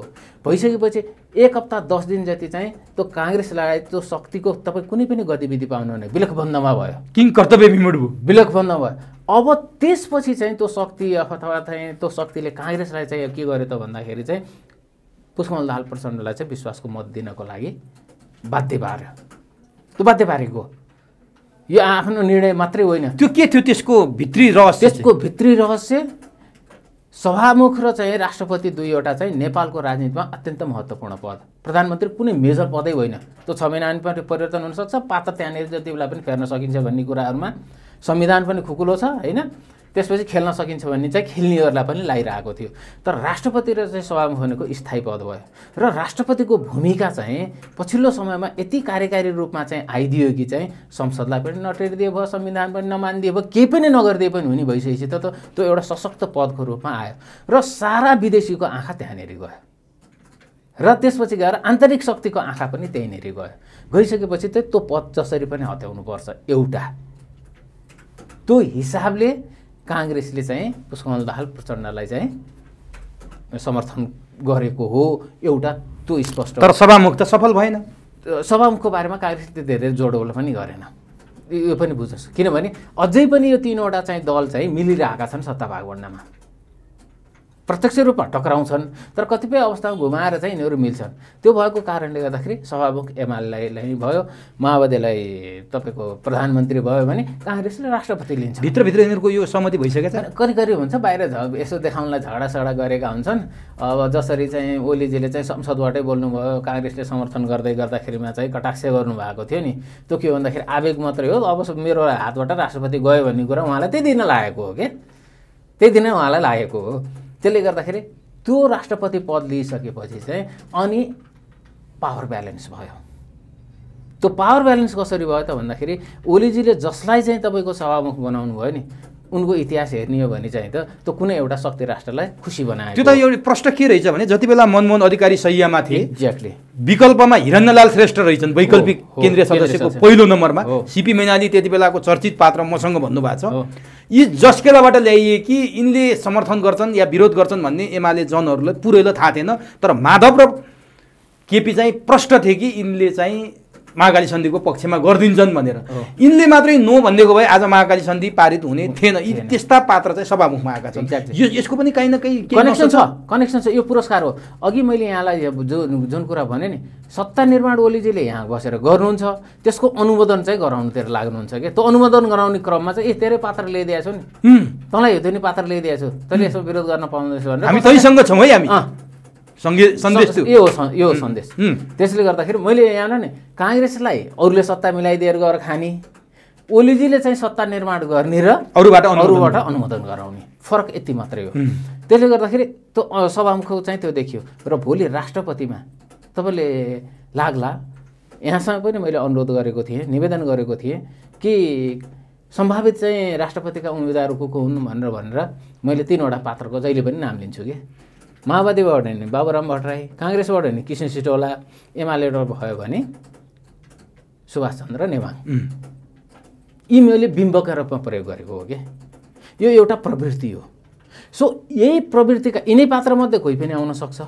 भइसकेपछि एक हप्ता दस दिन जति चाहिँ त्यो काङ्ग्रेस लगायत त्यो शक्तिको तपाईँ कुनै पनि गतिविधि पाउनुहुने विलकबन्धमा भयो किङ कर्तव्य विमुड भयो विलकबन्ध भयो अब त्यसपछि चाहिँ त्यो शक्ति अथवा चाहिँ त्यो शक्तिले काङ्ग्रेसलाई चाहिँ के गर्यो त भन्दाखेरि चाहिँ पुष्पमल दाहाल प्रचण्डलाई चाहिँ विश्वासको मत दिनको लागि बाध्य पार्यो त्यो बाध्य पारेको यो आफ्नो निर्णय मात्रै होइन त्यो के थियो त्यसको भित्री रहस्य त्यसको भित्री रहस्य सभामुख र चाहिँ राष्ट्रपति दुईवटा चाहिँ नेपालको राजनीतिमा अत्यन्त महत्त्वपूर्ण पद प्रधानमन्त्री कुनै मेजर पदै होइन त्यो छ महिना पनि परिवर्तन हुनसक्छ पात्र त्यहाँनिर जति बेला पनि फेर्न सकिन्छ भन्ने कुराहरूमा संविधान पनि खुकुलो छ होइन त्यसपछि खेल्न सकिन्छ भन्ने चाहिँ खेल्नेहरूलाई पनि लगाइरहेको थियो तर राष्ट्रपति र चाहिँ सभामुख भनेको स्थायी पद भयो र राष्ट्रपतिको भूमिका चाहिँ पछिल्लो समयमा यति कार्यकारी रूपमा चाहिँ आइदियो कि चाहिँ संसदलाई पनि नटेरिदिए भयो संविधान पनि नमानिदिए भयो केही पनि नगरिदिए पनि हुने भइसकेपछि त त्यो एउटा सशक्त पदको रूपमा आयो र सारा विदेशीको आँखा त्यहाँनिर गयो र त्यसपछि गएर आन्तरिक शक्तिको आँखा पनि त्यहीँनिर गयो गइसकेपछि चाहिँ त्यो पद जसरी पनि हत्याउनुपर्छ एउटा त्यो हिसाबले काङ्ग्रेसले चाहिँ पुष्पकमल दाहाल प्रचण्डलाई चाहिँ समर्थन गरेको हो एउटा त्यो स्पष्ट तर सभामुख त सफल भएन सभामुखको बारेमा काङ्ग्रेसले धेरै जोडोल पनि गरेन यो पनि बुझ्नुहोस् किनभने अझै पनि यो तिनवटा चाहिँ दल चाहिँ मिलिरहेका छन् सत्ता भागवण्डमा प्रत्यक्ष रूपमा टक्राउँछन् तर कतिपय अवस्थामा घुमाएर चाहिँ यिनीहरू मिल्छन् त्यो भएको कारणले गर्दाखेरि सभामुख एमालेलाई नै भयो माओवादीलाई तपाईँको प्रधानमन्त्री भयो भने काङ्ग्रेसले राष्ट्रपति लिन्छ भित्रभित्र यिनीहरूको यो सहमति भइसकेको छ करि करिब हुन्छ बाहिर झ यसो देखाउनलाई झगडा सडा गरेका हुन्छन् अब जसरी चाहिँ ओलीजीले चाहिँ संसदबाटै बोल्नुभयो काङ्ग्रेसले समर्थन गर्दै गर्दाखेरिमा चाहिँ कटाक्ष गर्नुभएको थियो नि त्यो के भन्दाखेरि आवेग मात्रै हो अब मेरो हातबाट राष्ट्रपति गयो भन्ने कुरा उहाँलाई त्यही दिन लागेको हो क्या त्यही दिन उहाँलाई लागेको हो त्यसले गर्दाखेरि त्यो राष्ट्रपति पद लिइसकेपछि चाहिँ अनि पावर ब्यालेन्स भयो त्यो पावर ब्यालेन्स कसरी भयो त भन्दाखेरि ओलीजीले जसलाई चाहिँ तपाईँको सभामुख बनाउनु भयो नि उनको इतिहास हेर्ने हो भने चाहिँ त त्यो कुनै एउटा शक्ति राष्ट्रलाई खुसी बनायो त्यो त एउटा प्रश्न के रहेछ भने जति बेला मनमोहन अधिकारी सयमा थिए एक्ज्याक्टली विकल्पमा हिरण्यलाल श्रेष्ठ रहेछन् वैकल्पिक केन्द्रीय सदस्यको पहिलो नम्बरमा सिपी मैनाली त्यति बेलाको चर्चित पात्र मसँग भन्नुभएको छ यी जस्केलाबाट ल्याइए कि यिनले समर्थन गर्छन् या विरोध गर्छन् भन्ने एमाले जनहरूलाई पुरैले थाहा थिएन तर माधव र केपी चाहिँ प्रष्ट थिए कि यिनले चाहिँ महाकाली सन्धिको पक्षमा गरिदिन्छन् भनेर यिनले मात्रै नो भनिदिएको भए आज महाकाली सन्धि पारित हुने थिएन यी त्यस्ता पात्र चाहिँ सभामुखमा आएका छन् यो यसको पनि काहीँ न काहीँ कनेक्सन छ कनेक्सन छ यो पुरस्कार हो अघि मैले यहाँलाई जो जुन कुरा भने नि सत्ता निर्माण ओलीजीले यहाँ बसेर गर्नुहुन्छ त्यसको अनुमोदन चाहिँ गराउनुतिर लाग्नुहुन्छ कि त्यो अनुमोदन गराउने क्रममा चाहिँ ए धेरै पात्र ल्याइदिएको छौ नि तँलाई हेर्दै नि पात्र ल्याइदिएको छु तैँले यसो विरोध गर्न पाउँदैछ भनेर हामी तैसँग छौँ है हामी सन्देश यो यो सन्देश त्यसले गर्दाखेरि मैले यहाँ नि काङ्ग्रेसलाई अरूले सत्ता मिलाइदिएर गएर खाने ओलीजीले चाहिँ सत्ता निर्माण गर्ने र अरूबाट अरूबाट अनुमोदन गराउने फरक यति मात्रै हो त्यसले गर्दाखेरि त्यो सभामुख चाहिँ त्यो देखियो र भोलि राष्ट्रपतिमा तपाईँले लाग्ला यहाँसँग पनि मैले अनुरोध गरेको थिएँ निवेदन गरेको थिएँ कि सम्भावित चाहिँ राष्ट्रपतिका उम्मेदवार को को हुन् भनेर भनेर मैले तिनवटा पात्रको जहिले पनि नाम लिन्छु कि माओवादीबाट हो भने बाबुराम भट्टराई काङ्ग्रेसबाट हो भने किसन सिटौला एमालेबाट भयो भने सुभाषचन्द्र नेवाङ यी मैले बिम्बका रूपमा प्रयोग गरेको हो क्या यो एउटा प्रवृत्ति हो सो यही प्रवृत्तिका यिनै पात्रमध्ये कोही पनि आउन सक्छ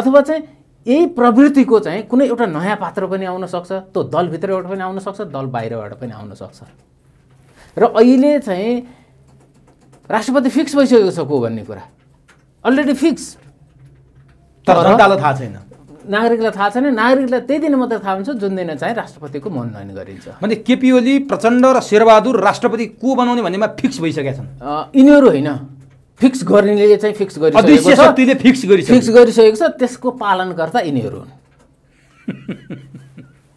अथवा चाहिँ यही प्रवृत्तिको चाहिँ कुनै एउटा नयाँ पात्र पनि आउन सक्छ त्यो दलभित्रबाट पनि आउन सक्छ दल बाहिरबाट पनि आउन सक्छ र अहिले चाहिँ राष्ट्रपति फिक्स भइसकेको छ को भन्ने कुरा अलरेडी फिक्स तर जनतालाई थाहा छैन नागरिकलाई थाहा छैन नागरिकलाई त्यही दिन मात्रै थाहा हुन्छ जुन दिन चाहिँ राष्ट्रपतिको मनोनयन गरिन्छ भने केपी ओली प्रचण्ड र शेरबहादुर राष्ट्रपति को बनाउने भन्नेमा फिक्स भइसकेका छन् यिनीहरू होइन फिक्स गर्नेले चाहिँ फिक्स गरिसकेको फिक्स फिक्स गरिसकेको छ त्यसको पालनकर्ता यिनीहरू हुन्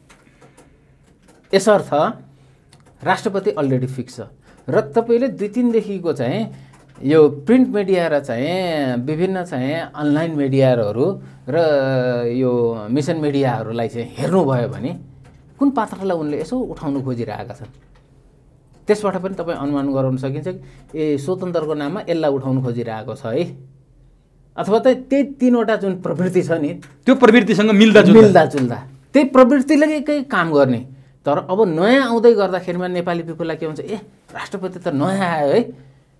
यसर्थ राष्ट्रपति अलरेडी फिक्स छ र तपाईँले दुई तिनदेखिको चाहिँ यो प्रिन्ट मिडिया र चाहिँ विभिन्न चाहिँ अनलाइन मिडियाहरू र यो मिसन मिडियाहरूलाई चाहिँ हेर्नुभयो भने कुन पात्रलाई उनले यसो उठाउनु खोजिरहेका छन् त्यसबाट पनि तपाईँ अनुमान गराउन सकिन्छ कि ए स्वतन्त्रको नाममा यसलाई उठाउनु खोजिरहेको छ है अथवा त त्यही तिनवटा जुन प्रवृत्ति छ नि त्यो प्रवृत्तिसँग मिल्दा मिल्दा जुल्दा त्यही प्रवृत्तिले केही काम गर्ने तर अब नयाँ आउँदै गर्दाखेरिमा नेपाली पिपुललाई के भन्छ ए राष्ट्रपति त नयाँ आयो है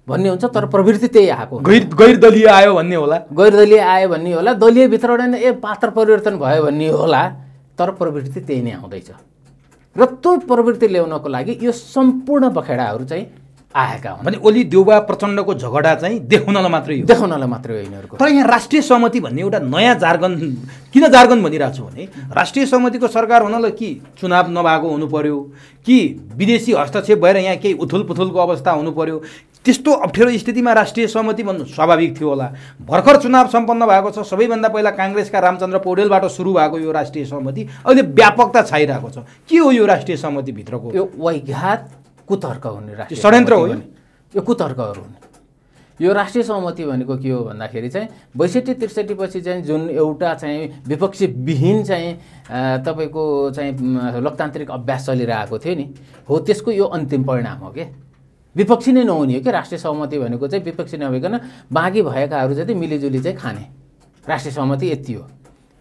भन्ने हुन्छ तर प्रवृत्ति त्यही आएको गैरदलीय आयो भन्ने होला गैरदलीय आयो भन्ने होला दलीय भित्रबाट ए पात्र परिवर्तन भयो भन्ने होला तर प्रवृत्ति त्यही नै आउँदैछ र त्यो प्रवृत्ति ल्याउनको लागि यो सम्पूर्ण बखेडाहरू चाहिँ आएका हुन् भने ओली देउबा प्रचण्डको झगडा चाहिँ देखाउनलाई मात्रै हो देखाउनलाई मात्रै हो यिनीहरूको तर यहाँ राष्ट्रिय सहमति भन्ने एउटा नयाँ जार्गन किन जार्गन भनिरहेको छु भने राष्ट्रिय सहमतिको सरकार हुनलाई कि चुनाव नभएको हुनु पर्यो कि विदेशी हस्तक्षेप भएर यहाँ केही उथुल अवस्था हुनु पर्यो त्यस्तो अप्ठ्यारो स्थितिमा राष्ट्रिय सहमति भन्नु स्वाभाविक थियो होला भर्खर चुनाव सम्पन्न भएको छ सबैभन्दा पहिला काङ्ग्रेसका रामचन्द्र पौडेलबाट सुरु भएको यो राष्ट्रिय सहमति अहिले व्यापकता छाइरहेको छ के हो यो राष्ट्रिय सहमतिभित्रको यो वैघात कुतर्क हुने राष्ट्रिय षड्यन्त्र हो यो कुतर्कहरू हुने यो राष्ट्रिय सहमति भनेको के हो भन्दाखेरि चाहिँ बैसठी त्रिसठी पछि चाहिँ जुन एउटा चाहिँ विपक्षी विहीन चाहिँ तपाईँको चाहिँ लोकतान्त्रिक अभ्यास चलिरहेको थियो नि हो त्यसको यो अन्तिम परिणाम हो क्या विपक्षी नै नहुने हो कि राष्ट्रिय सहमति भनेको चाहिँ विपक्षी नभइकन बाँकी भएकाहरू जति मिलिजुली चाहिँ खाने राष्ट्रिय सहमति यति हो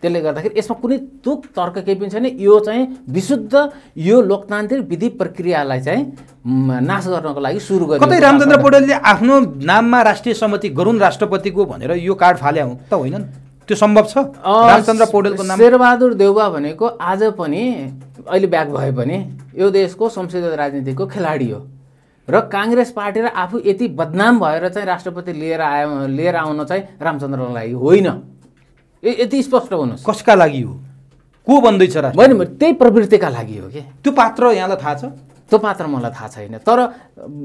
त्यसले गर्दाखेरि यसमा कुनै तुक तर्क केही पनि छैन यो चाहिँ विशुद्ध यो लोकतान्त्रिक विधि प्रक्रियालाई चाहिँ नाश गर्नको लागि सुरु गरेको कतै रामचन्द्र पौडेलले आफ्नो नाममा राष्ट्रिय सहमति गरौँ राष्ट्रपतिको भनेर यो कार्ड फाले त होइन त्यो सम्भव छ रामचन्द्र पौडेलको नाम शेरबहादुर देउबा भनेको आज पनि अहिले ब्याक भए पनि यो देशको संसदीय राजनीतिको खेलाडी हो र काङ्ग्रेस पार्टी र आफू यति बदनाम भएर चाहिँ राष्ट्रपति लिएर आयो लिएर आउन चाहिँ रामचन्द्रको लागि होइन यति स्पष्ट हुनुहोस् कसका लागि हो को बन्दैछ होइन त्यही प्रवृत्तिका लागि हो कि त्यो पात्र यहाँलाई थाहा छ त्यो पात्र मलाई थाहा छैन तर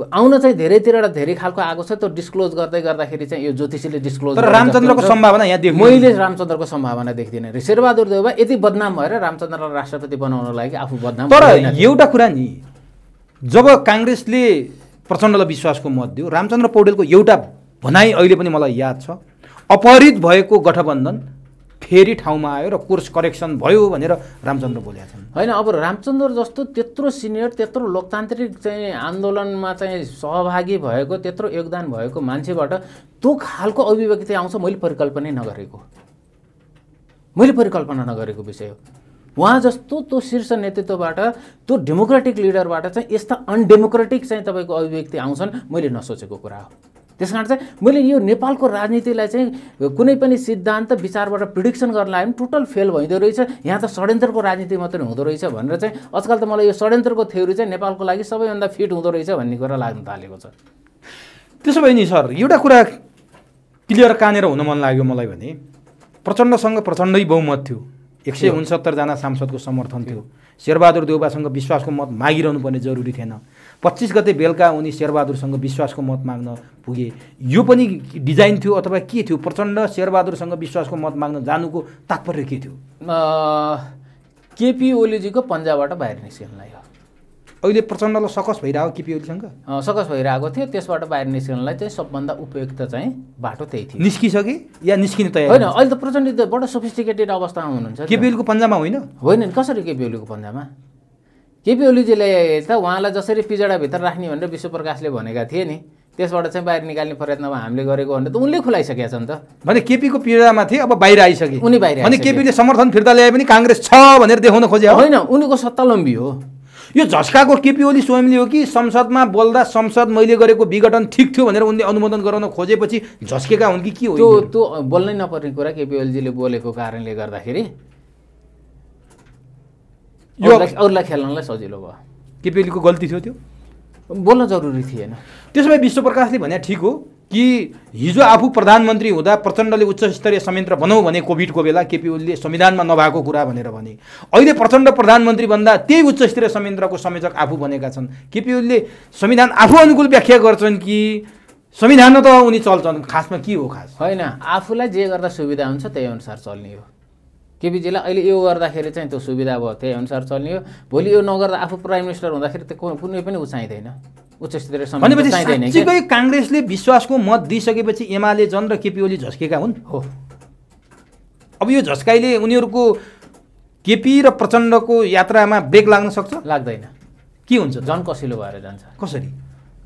आउन चाहिँ धेरैतिर धेरै खालको आएको छ त्यो डिस्क्लोज गर्दै गर्दाखेरि चाहिँ यो ज्योतिषीले डिस्क्लोज तर रामचन्द्रको सम्भावना यहाँ देख्नु मैले रामचन्द्रको सम्भावना देख्दिनँ रे शेरबहादुर देव यति बदनाम भएर रामचन्द्रलाई राष्ट्रपति बनाउन लागि आफू बदनाम तर एउटा कुरा नि जब काङ्ग्रेसले प्रचण्डलाई विश्वासको मत दियो रामचन्द्र पौडेलको एउटा भनाइ अहिले पनि मलाई याद छ अपहरित भएको गठबन्धन फेरि ठाउँमा आयो र कोर्स करेक्सन भयो भनेर रामचन्द्र बोलेका छन् होइन अब रामचन्द्र जस्तो त्यत्रो सिनियर त्यत्रो लोकतान्त्रिक चाहिँ आन्दोलनमा चाहिँ सहभागी भएको त्यत्रो योगदान भएको मान्छेबाट त्यो खालको अभिव्यक्ति आउँछ मैले परिकल्पना नगरेको मैले परिकल्पना नगरेको विषय हो उहाँ जस्तो त्यो शीर्ष नेतृत्वबाट त्यो डेमोक्रेटिक लिडरबाट चाहिँ यस्ता अनडेमोक्रेटिक चाहिँ तपाईँको अभिव्यक्ति आउँछन् मैले नसोचेको कुरा हो त्यस कारण चाहिँ मैले यो नेपालको राजनीतिलाई चाहिँ कुनै पनि सिद्धान्त विचारबाट प्रिडिक्सन गर्न लाग्यो भने टोटल फेल भइँदो रहेछ यहाँ त षड्यन्त्रको राजनीति मात्रै हुँदो रहेछ भनेर चाहिँ आजकल त मलाई यो षड्यन्त्रको थ्योरी चाहिँ नेपालको लागि सबैभन्दा फिट हुँदो रहेछ भन्ने कुरा लाग्न थालेको छ त्यसो भए नि सर एउटा कुरा क्लियर कानेर हुन मन लाग्यो मलाई भने प्रचण्डसँग प्रचण्डै बहुमत थियो एक सय उन्सत्तरजना सांसदको समर्थन थियो शेरबहादुर देउबासँग विश्वासको मत मागिरहनु पर्ने जरुरी थिएन पच्चिस गते बेलुका उनी शेरबहादुरसँग विश्वासको मत माग्न पुगे यो पनि डिजाइन थियो अथवा के थियो प्रचण्ड शेरबहादुरसँग विश्वासको मत माग्न जानुको तात्पर्य के थियो केपी ओलीजीको पन्जाबाट बाहिर निस्किनलाई हो अहिले प्रचण्डलाई सकस भइरहेको केपी ओलीसँग सकस भइरहेको थियो त्यसबाट बाहिर निस्कनलाई चाहिँ सबभन्दा उपयुक्त चाहिँ बाटो त्यही थियो निस्किसके या निस्किने तयार होइन अहिले त प्रचण्ड त बडो सोफिस्टिकेटेड अवस्थामा हुनुहुन्छ केपी ओलीको पन्जामा होइन होइन नि कसरी केपी ओलीको पन्जामा केपी ओलीजीले त उहाँलाई जसरी पिजडाभित्र राख्ने भनेर विश्वप्रकाशले भनेका थिए नि त्यसबाट चाहिँ बाहिर निकाल्ने प्रयत्न अब हामीले गरेको भनेर त उनले खुलाइसकेका छन् त भने केपीको पिजडामा थिए अब बाहिर आइसके उनी बाहिर भने केपीले समर्थन फिर्ता ल्याए पनि काङ्ग्रेस छ भनेर देखाउन खोजे होइन उनीको सत्तालम्बी हो यो झस्काको केपी ओली स्वयंले हो कि संसदमा बोल्दा संसद मैले गरेको विघटन ठिक थियो भनेर उनले अनुमोदन गराउन खोजेपछि झस्केका हुन् कि के हो त्यो त्यो बोल्नै नपर्ने कुरा केपी ओलीजीले बोलेको कारणले गर्दाखेरि यो अरूलाई खेल्नलाई सजिलो भयो केपी ओलीको गल्ती थियो त्यो बोल्न जरुरी थिएन त्यसो भए विश्वप्रकाशले भने ठिक हो कि हिजो आफू प्रधानमन्त्री हुँदा प्रचण्डले उच्च स्तरीय संयन्त्र बनाऊ भने कोभिडको बेला केपी ओलीले संविधानमा नभएको कुरा भनेर भने अहिले प्रचण्ड प्रधानमन्त्री भन्दा त्यही उच्च स्तरीय संयन्त्रको संयोजक आफू बनेका छन् केपी ओलीले संविधान आफू अनुकूल व्याख्या गर्छन् कि संविधान त उनी चल्छन् खासमा के हो खास होइन आफूलाई जे गर्दा सुविधा हुन्छ त्यही अनुसार चल्ने हो केपिजीलाई अहिले यो गर्दाखेरि चाहिँ त्यो सुविधा भयो त्यही अनुसार चल्ने हो भोलि यो नगर्दा आफू प्राइम मिनिस्टर हुँदाखेरि त कुनै पनि उचाइँदैन उच्च स्तरीय काङ्ग्रेसले विश्वासको मत दिइसकेपछि एमाले जन र केपी ओली झस्केका हुन् हो अब यो झस्काइले उनीहरूको केपी र प्रचण्डको यात्रामा ब्रेक लाग्न सक्छ लाग्दैन के हुन्छ जन कसिलो भएर जान्छ कसरी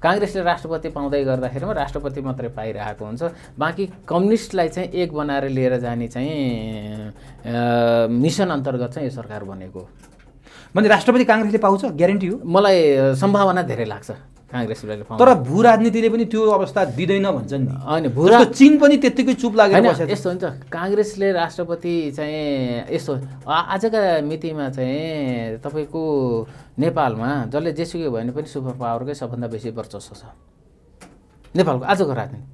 काङ्ग्रेसले राष्ट्रपति पाउँदै गर्दाखेरिमा राष्ट्रपति मात्रै पाइरहेको हुन्छ बाँकी कम्युनिस्टलाई चाहिँ एक बनाएर लिएर जाने चाहिँ मिसन अन्तर्गत चाहिँ यो सरकार बनेको भने राष्ट्रपति काङ्ग्रेसले पाउँछ ग्यारेन्टी हो मलाई सम्भावना धेरै लाग्छ तर भू राजनीतिले पनि त्यो अवस्था दिँदैन भन्छ नि होइन भू चिन पनि त्यत्तिकै चुप लागेर यस्तो हुन्छ काङ्ग्रेसले राष्ट्रपति चाहिँ यस्तो आजका मितिमा चाहिँ तपाईँको नेपालमा जसले जेसुकै भयो भने पनि सुपर पावरकै सबभन्दा बेसी वर्चस्व छ नेपालको आजको राजनीति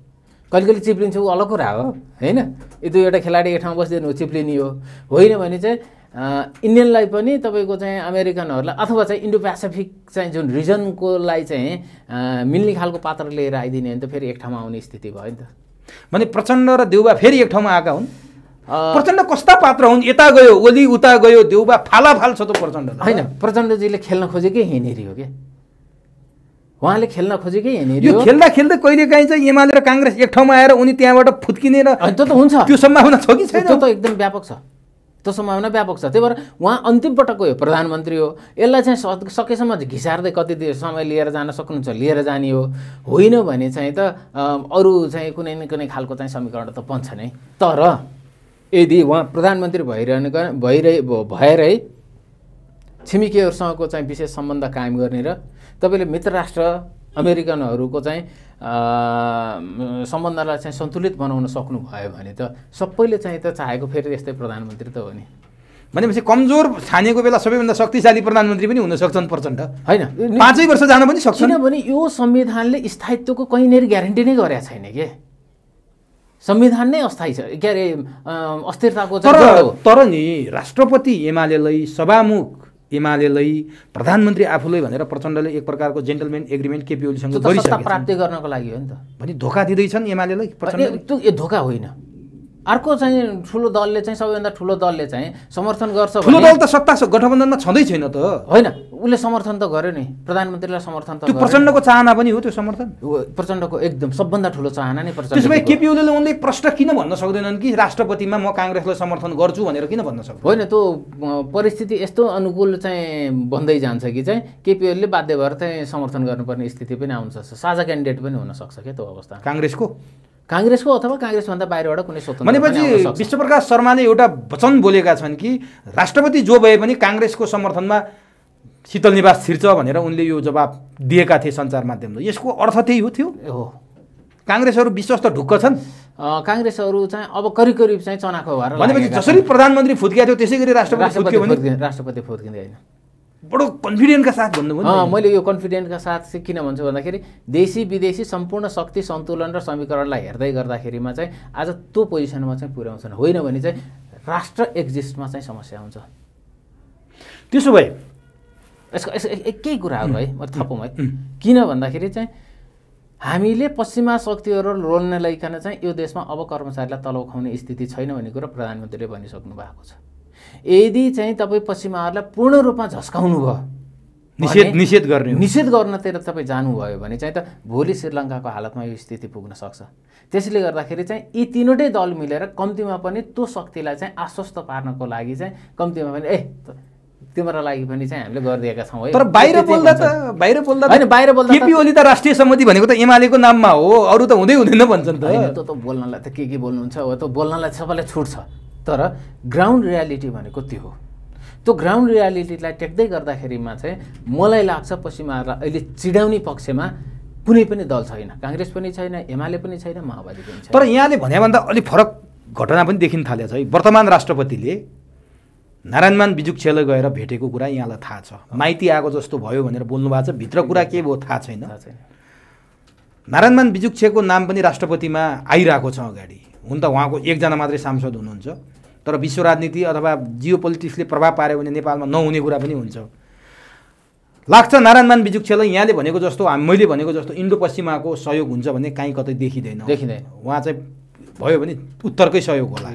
कहिले कहिले चिप्लिन्छ ऊ अलग कुरा हो होइन यो दुईवटा खेलाडी एक ठाउँ बसिदिनु चिप्लिने हो होइन भने चाहिँ इन्डियनलाई पनि तपाईँको चाहिँ अमेरिकनहरूलाई अथवा चाहिँ इन्डो पेसिफिक चाहिँ जुन रिजनको लागि चाहिँ मिल्ने खालको पात्र लिएर आइदिने हो भने त फेरि एक ठाउँमा आउने स्थिति भयो नि त भने प्रचण्ड र देउबा फेरि एक ठाउँमा आएका हुन् प्रचण्ड कस्ता पात्र हुन् यता गयो ओली उता गयो देउबा फाल छ त प्रचण्ड होइन प्रचण्डजीले खेल्न खोजेकै यहीँनिर हो क्या उहाँले खेल्न खोजेकै यहाँनिर यो खेल्दा खेल्दै कहिलेकाहीँ चाहिँ एमाले र काङ्ग्रेस एक ठाउँमा आएर उनी त्यहाँबाट फुत्किने र त्यो त हुन्छ त्यो सम्भावना छ कि छैन त्यो त एकदम व्यापक छ त्यो सम्भावना व्यापक छ त्यही भएर उहाँ अन्तिम पटकको यो प्रधानमन्त्री हो यसलाई चाहिँ सकेसम्म घिसार्दै कति समय लिएर जान सक्नुहुन्छ लिएर जाने हो होइन भने चाहिँ त अरू चाहिँ कुनै न कुनै खालको चाहिँ समीकरण त पन्छ नै तर यदि उहाँ प्रधानमन्त्री भइरहनु भइरहे भएरै छिमेकीहरूसँगको चाहिँ विशेष सम्बन्ध कायम गर्ने र तपाईँले मित्र राष्ट्र अमेरिकनहरूको चाहिँ सम्बन्धलाई चाहिँ सन्तुलित बनाउन सक्नुभयो भने त सबैले चाहिँ त चाहेको फेरि यस्तै प्रधानमन्त्री त हो नि भनेपछि कमजोर छानेको बेला सबैभन्दा शक्तिशाली प्रधानमन्त्री पनि हुन सक्छन् प्रचण्ड होइन पाँचै वर्ष जान पनि सक्छ किनभने यो संविधानले स्थायित्वको कहीँनिर ग्यारेन्टी नै गरेका छैन के संविधान नै अस्थायी छ के अरे अस्थिरताको तर तर नि राष्ट्रपति एमालेलाई सभामुख एमालेलाई प्रधानमन्त्री आफूलाई भनेर प्रचण्डले एक प्रकारको जेन्टलमेन एग्रिमेन्ट केपी ओलीसँग प्राप्ति गर्नको लागि हो नि त भने धोका दिँदैछन् एमालेलाई यो धोका होइन अर्को चाहिँ ठुलो दलले चाहिँ सबैभन्दा ठुलो दलले चाहिँ समर्थन गर्छ ठुलो दल त सत्ता गठबन्धनमा छँदै छैन त होइन उसले समर्थन त गर्यो नि प्रधानमन्त्रीलाई समर्थन त प्रचण्डको चाहना पनि हो त्यो समर्थन प्रचण्डको एकदम सबभन्दा ठुलो चाहना नै प्रचण्ड त्यसमा केपी ओलीले उनले प्रश्न किन भन्न सक्दैनन् कि राष्ट्रपतिमा म काङ्ग्रेसलाई समर्थन गर्छु भनेर किन भन्न सक्छ होइन त्यो परिस्थिति यस्तो अनुकूल चाहिँ भन्दै जान्छ कि चाहिँ केपी ओलीले बाध्य भएर चाहिँ समर्थन गर्नुपर्ने स्थिति पनि आउँछ साझा क्यान्डिडेट पनि हुनसक्छ क्या त्यो अवस्था काङ्ग्रेसको काङ्ग्रेसको अथवा काङ्ग्रेसभन्दा बाहिरबाट कुनै स्वतन्त्र भनेपछि विश्वप्रकाश शर्माले एउटा वचन बोलेका छन् कि राष्ट्रपति जो भए पनि काङ्ग्रेसको समर्थनमा शीतल निवास छिर्छ भनेर उनले यो जवाब दिएका थिए सञ्चार माध्यमले यसको अर्थ त्यही हो थियो हो काङ्ग्रेसहरू विश्वस्त ढुक्क छन् काङ्ग्रेसहरू चाहिँ अब करिब करिब चाहिँ चनाखो भएर भनेपछि जसरी प्रधानमन्त्री फुत्किएको थियो त्यसै गरी राष्ट्रपति राष्ट्रपति फुत्किँदै होइन बडो कन्फिडेन्टका साथ भन्नुभयो मैले यो कन्फिडेन्टका साथ चाहिँ किन भन्छु भन्दाखेरि देशी विदेशी सम्पूर्ण शक्ति सन्तुलन र समीकरणलाई हेर्दै गर्दाखेरिमा चाहिँ आज त्यो पोजिसनमा चाहिँ पुर्याउँछन् होइन भने चाहिँ राष्ट्र एक्जिस्टमा चाहिँ समस्या हुन्छ त्यसो भए यसको यसको एकै कुराहरू है म थपौँ है किन भन्दाखेरि चाहिँ हामीले पश्चिमा शक्तिहरू रोल्न लैकन चाहिँ यो देशमा अब कर्मचारीलाई तल उखाउने स्थिति छैन भन्ने कुरो प्रधानमन्त्रीले भनिसक्नु भएको छ यदि चाहिँ तपाईँ पश्चिमाहरूलाई पूर्ण रूपमा झस्काउनु भयो निषेध निषेध गर्ने निषेध गर्नतिर तपाईँ जानुभयो भने चाहिँ त भोलि श्रीलङ्काको हालतमा यो स्थिति पुग्न सक्छ त्यसले गर्दाखेरि चाहिँ यी तिनवटै दल मिलेर कम्तीमा पनि त्यो शक्तिलाई चाहिँ आश्वस्त पार्नको लागि चाहिँ कम्तीमा पनि ए तिम्रो लागि पनि चाहिँ हामीले गरिदिएका छौँ है तर बाहिर बोल्दा त बाहिर बोल्दा होइन बाहिर बोल्दा केपी ओली त राष्ट्रिय सम्मति भनेको त एमालेको नाममा हो अरू त हुँदै हुँदैन भन्छन् त त्यो त बोल्नलाई त के के बोल्नुहुन्छ हो त बोल्नलाई सबैलाई छुट छ तर ग्राउन्ड रियालिटी भनेको त्यो हो त्यो ग्राउन्ड रियालिटीलाई टेक्दै गर्दाखेरिमा चाहिँ मलाई लाग्छ पश्चिम बङ्गाललाई अहिले चिडाउने पक्षमा कुनै पनि दल छैन काङ्ग्रेस पनि छैन एमाले पनि छैन माओवादी पनि तर यहाँले भन्दा अलिक फरक घटना पनि देखिन थालेको छ है वर्तमान राष्ट्रपतिले नारायणमान बिजुक्षले गएर भेटेको कुरा यहाँलाई थाहा छ माइती आएको जस्तो भयो भनेर बोल्नु भएको छ भित्र कुरा के भयो थाहा छैन नारायणमान बिजुक्षको नाम पनि राष्ट्रपतिमा आइरहेको छ अगाडि हुन त उहाँको एकजना मात्रै सांसद हुनुहुन्छ तर विश्व राजनीति अथवा जियो पोलिटिक्सले प्रभाव पाऱ्यो भने नेपालमा नहुने कुरा पनि हुन्छ लाग्छ नारायणमान मान बिजुक्षेलाई यहाँले भनेको जस्तो मैले भनेको जस्तो इन्डो पश्चिमाको सहयोग हुन्छ भने काहीँ कतै देखिँदैन देखिँदैन उहाँ चाहिँ भयो भने उत्तरकै सहयोग होला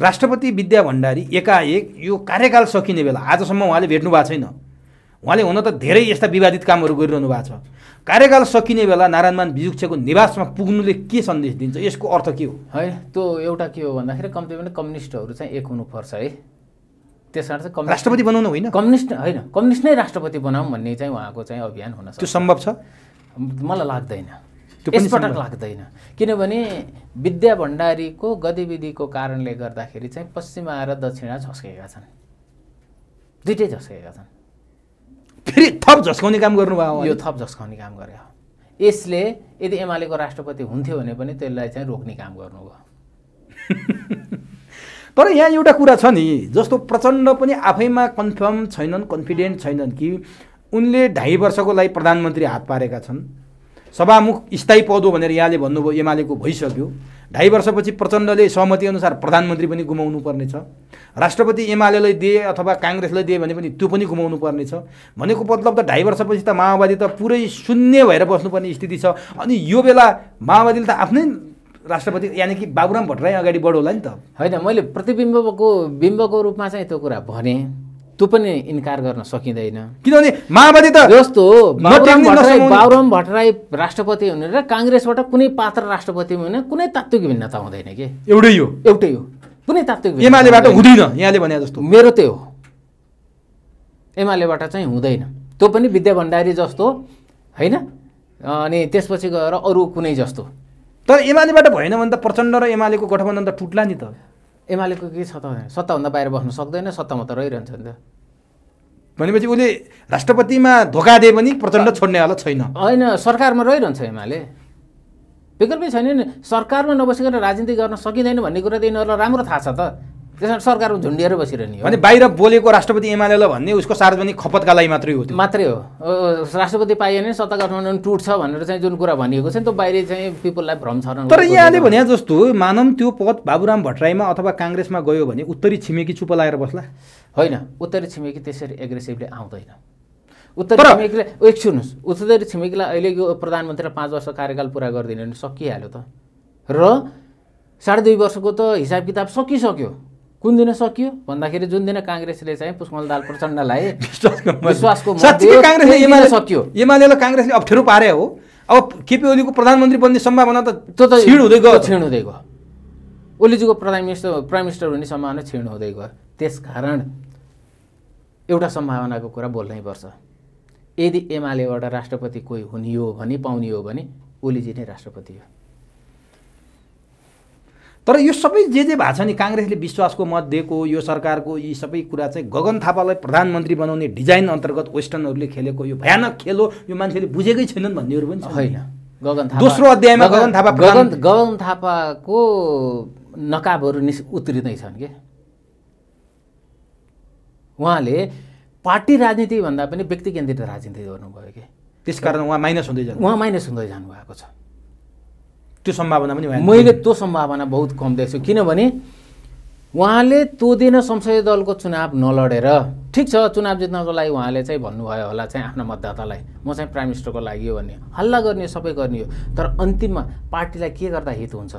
राष्ट्रपति विद्या भण्डारी एकाएक यो कार्यकाल सकिने बेला आजसम्म उहाँले भेट्नु भएको छैन उहाँले हुन त धेरै यस्ता विवादित कामहरू गरिरहनु भएको छ कार्यकाल सकिने बेला नारायणमान विजुक्षको निवासमा पुग्नुले के सन्देश दिन्छ यसको अर्थ के हो होइन त्यो एउटा के हो भन्दाखेरि कम्ती पनि कम्युनिस्टहरू चाहिँ एक हुनुपर्छ है त्यस कारण चाहिँ राष्ट्रपति बनाउनु होइन कम्युनिस्ट होइन कम्युनिस्ट नै राष्ट्रपति बनाऊँ भन्ने चाहिँ उहाँको चाहिँ अभियान हुन त्यो सम्भव छ मलाई लाग्दैन त्यो यसपटक लाग्दैन किनभने विद्या भण्डारीको गतिविधिको कारणले गर्दाखेरि चाहिँ पश्चिमा र दक्षिणा झस्केका छन् दुइटै झस्केका छन् फेरि थप झस्काउने काम गर्नुभयो यो थप झस्काउने काम गरे यसले यदि एमालेको राष्ट्रपति हुन्थ्यो भने पनि त्यसलाई चाहिँ रोक्ने काम गर्नुभयो तर यहाँ एउटा कुरा छ नि जस्तो प्रचण्ड पनि आफैमा कन्फर्म छैनन् कन्फिडेन्ट छैनन् कि उनले ढाई वर्षको लागि प्रधानमन्त्री हात पारेका छन् सभामुख स्थायी पद हो भनेर यहाँले भन्नुभयो एमालेको भइसक्यो ढाई वर्षपछि प्रचण्डले सहमतिअनुसार प्रधानमन्त्री पनि गुमाउनु पर्नेछ राष्ट्रपति एमालेलाई दिए अथवा काङ्ग्रेसलाई दिए भने पनि त्यो पनि गुमाउनु पर्नेछ भनेको मतलब त ढाई वर्षपछि त माओवादी त पुरै शून्य भएर बस्नुपर्ने स्थिति छ अनि यो बेला माओवादीले त आफ्नै राष्ट्रपति यानि कि बाबुराम भट्टराई अगाडि बढोला नि त होइन मैले प्रतिबिम्बको बिम्बको रूपमा चाहिँ त्यो कुरा भने त्यो पनि इन्कार गर्न सकिँदैन किनभने माओवादी त जस्तो बाबुराम भट्टराई राष्ट्रपति हुने र काङ्ग्रेसबाट कुनै पात्र राष्ट्रपति हुने कुनै तात्विक भिन्नता हुँदैन कि एउटै हो एउटै हो कुनै तात्विक एमालेबाट हुँदैन यहाँले भने जस्तो मेरो त्यही हो एमालेबाट चाहिँ हुँदैन त्यो पनि विद्या भण्डारी जस्तो होइन अनि त्यसपछि गएर अरू कुनै जस्तो तर एमालेबाट भएन भने त प्रचण्ड र एमालेको गठबन्धन त टुट्ला नि त एमालेको के छ त सत्ताभन्दा बाहिर बस्नु सक्दैन सत्तामा त रहिरहन्छ नि त भनेपछि उसले राष्ट्रपतिमा धोका दिए पनि प्रचण्ड छोड्नेवाला छैन होइन सरकारमा रहिरहन्छ एमाले विकल्पै छैन नि सरकारमा नबसिकन राजनीति गर्न सकिँदैन भन्ने कुरा त यिनीहरूलाई राम्रो थाहा छ त त्यसमा सरकार झुन्डिएर बसिरहने हो भने बाहिर बोलेको राष्ट्रपति एमाले भन्ने उसको सार्वजनिक खपतका लागि मात्रै हो मात्रै हो राष्ट्रपति पाइयो भने सत्ता गठबन्धन टुट्छ भनेर चाहिँ जुन कुरा भनिएको छ नि त्यो बाहिर चाहिँ पिपललाई भ्रम छ तर यहाँले भने जस्तो मानम त्यो पद बाबुराम भट्टराईमा अथवा काङ्ग्रेसमा गयो भने उत्तरी छिमेकी चुप लगाएर बस्ला होइन उत्तरी छिमेकी त्यसरी एग्रेसिभली आउँदैन उत्तरी छिमेकीलाई सुन्नुहोस् उत्तरी छिमेकीलाई अहिलेको प्रधानमन्त्रीलाई पाँच वर्ष कार्यकाल पुरा गरिदिने भने सकिहाल्यो त र साढे दुई वर्षको त हिसाब किताब सकिसक्यो कुन दिन सकियो भन्दाखेरि जुन दिन काङ्ग्रेसले चाहिँ पुष्पमल दाल प्रचण्डलाई विश्वासको काङ्ग्रेसले सकियो एमाले काङ्ग्रेसले अप्ठ्यारो पारे हो अब केपी ओलीको प्रधानमन्त्री बन्ने सम्भावना त त्यो त छिण हुँदै गयो छिण हुँदै गयो ओलीजीको प्रधान मिनिस्टर प्राइम मिनिस्टर हुने सम्भावना छिण हुँदै गयो त्यस कारण एउटा सम्भावनाको कुरा बोल्नै पर्छ यदि एमालेबाट राष्ट्रपति कोही हुने हो भने पाउने हो भने ओलीजी नै राष्ट्रपति हो तर यो सबै जे जे भएको छ नि काङ्ग्रेसले विश्वासको मत दिएको यो सरकारको यी सबै कुरा चाहिँ गगन थापालाई प्रधानमन्त्री बनाउने डिजाइन अन्तर्गत वेस्टर्नहरूले खेलेको यो भयानक खेल हो यो मान्छेले बुझेकै छैनन् भन्नेहरू पनि होइन गगन थापा दोस्रो अध्यायमा गगन थापा गगन गगन थापाको नकाबहरू निस् छन् कि उहाँले पार्टी राजनीतिभन्दा पनि व्यक्ति केन्द्रित राजनीति गर्नुभयो कि त्यसकारण उहाँ माइनस हुँदै जानु उहाँ माइनस हुँदै जानुभएको छ त्यो सम्भावना पनि मैले त्यो सम्भावना बहुत कम देख्छु किनभने उहाँले दिन संसदीय दलको चुनाव नलडेर ठिक छ चुनाव जित्नको लागि उहाँले चाहिँ भन्नुभयो होला चाहिँ आफ्ना मतदातालाई म चाहिँ प्राइम मिनिस्टरको लागि हो भन्ने हल्ला गर्ने सबै गर्ने हो तर अन्तिममा पार्टीलाई के गर्दा हित हुन्छ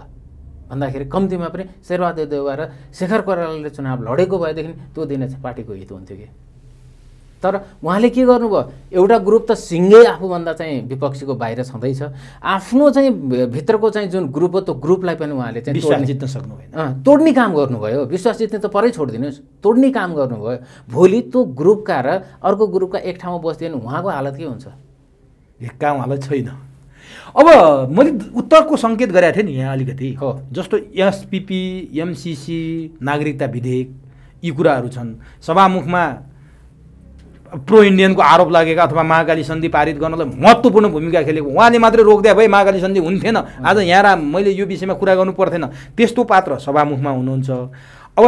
भन्दाखेरि कम्तीमा पनि शेरबहादुर देउवा र शेखर कोरालाले चुनाव लडेको भएदेखि त्यो दिन चाहिँ पार्टीको हित हुन्थ्यो कि तर उहाँले के गर्नुभयो एउटा ग्रुप त सिङ्गै आफूभन्दा चाहिँ विपक्षीको बाहिर छँदैछ आफ्नो चाहिँ भित्रको चाहिँ जुन ग्रुप हो त्यो ग्रुपलाई पनि उहाँले चाहिँ विश्वास जित्न सक्नु भएन तोड्ने काम गर्नुभयो विश्वास जित्ने त परै छोडिदिनुहोस् तोड्ने काम गर्नुभयो भोलि त्यो ग्रुपका र अर्को ग्रुपका एक ठाउँमा बस्दियो भने उहाँको हालत के हुन्छ हिक्का उहाँलाई छैन अब मैले उत्तरको सङ्केत गरेको थिएँ नि यहाँ अलिकति हो जस्तो एसपिपी एमसिसी नागरिकता विधेयक यी कुराहरू छन् सभामुखमा प्रो इन्डियनको आरोप लागेका अथवा महाकाली सन्धि पारित गर्नलाई महत्त्वपूर्ण भूमिका खेलेको उहाँले मात्रै रोकिदिए भए महाकाली सन्धि हुन्थेन आज यहाँ मैले यो विषयमा कुरा गर्नु पर्थेन त्यस्तो पात्र सभामुखमा हुनुहुन्छ अब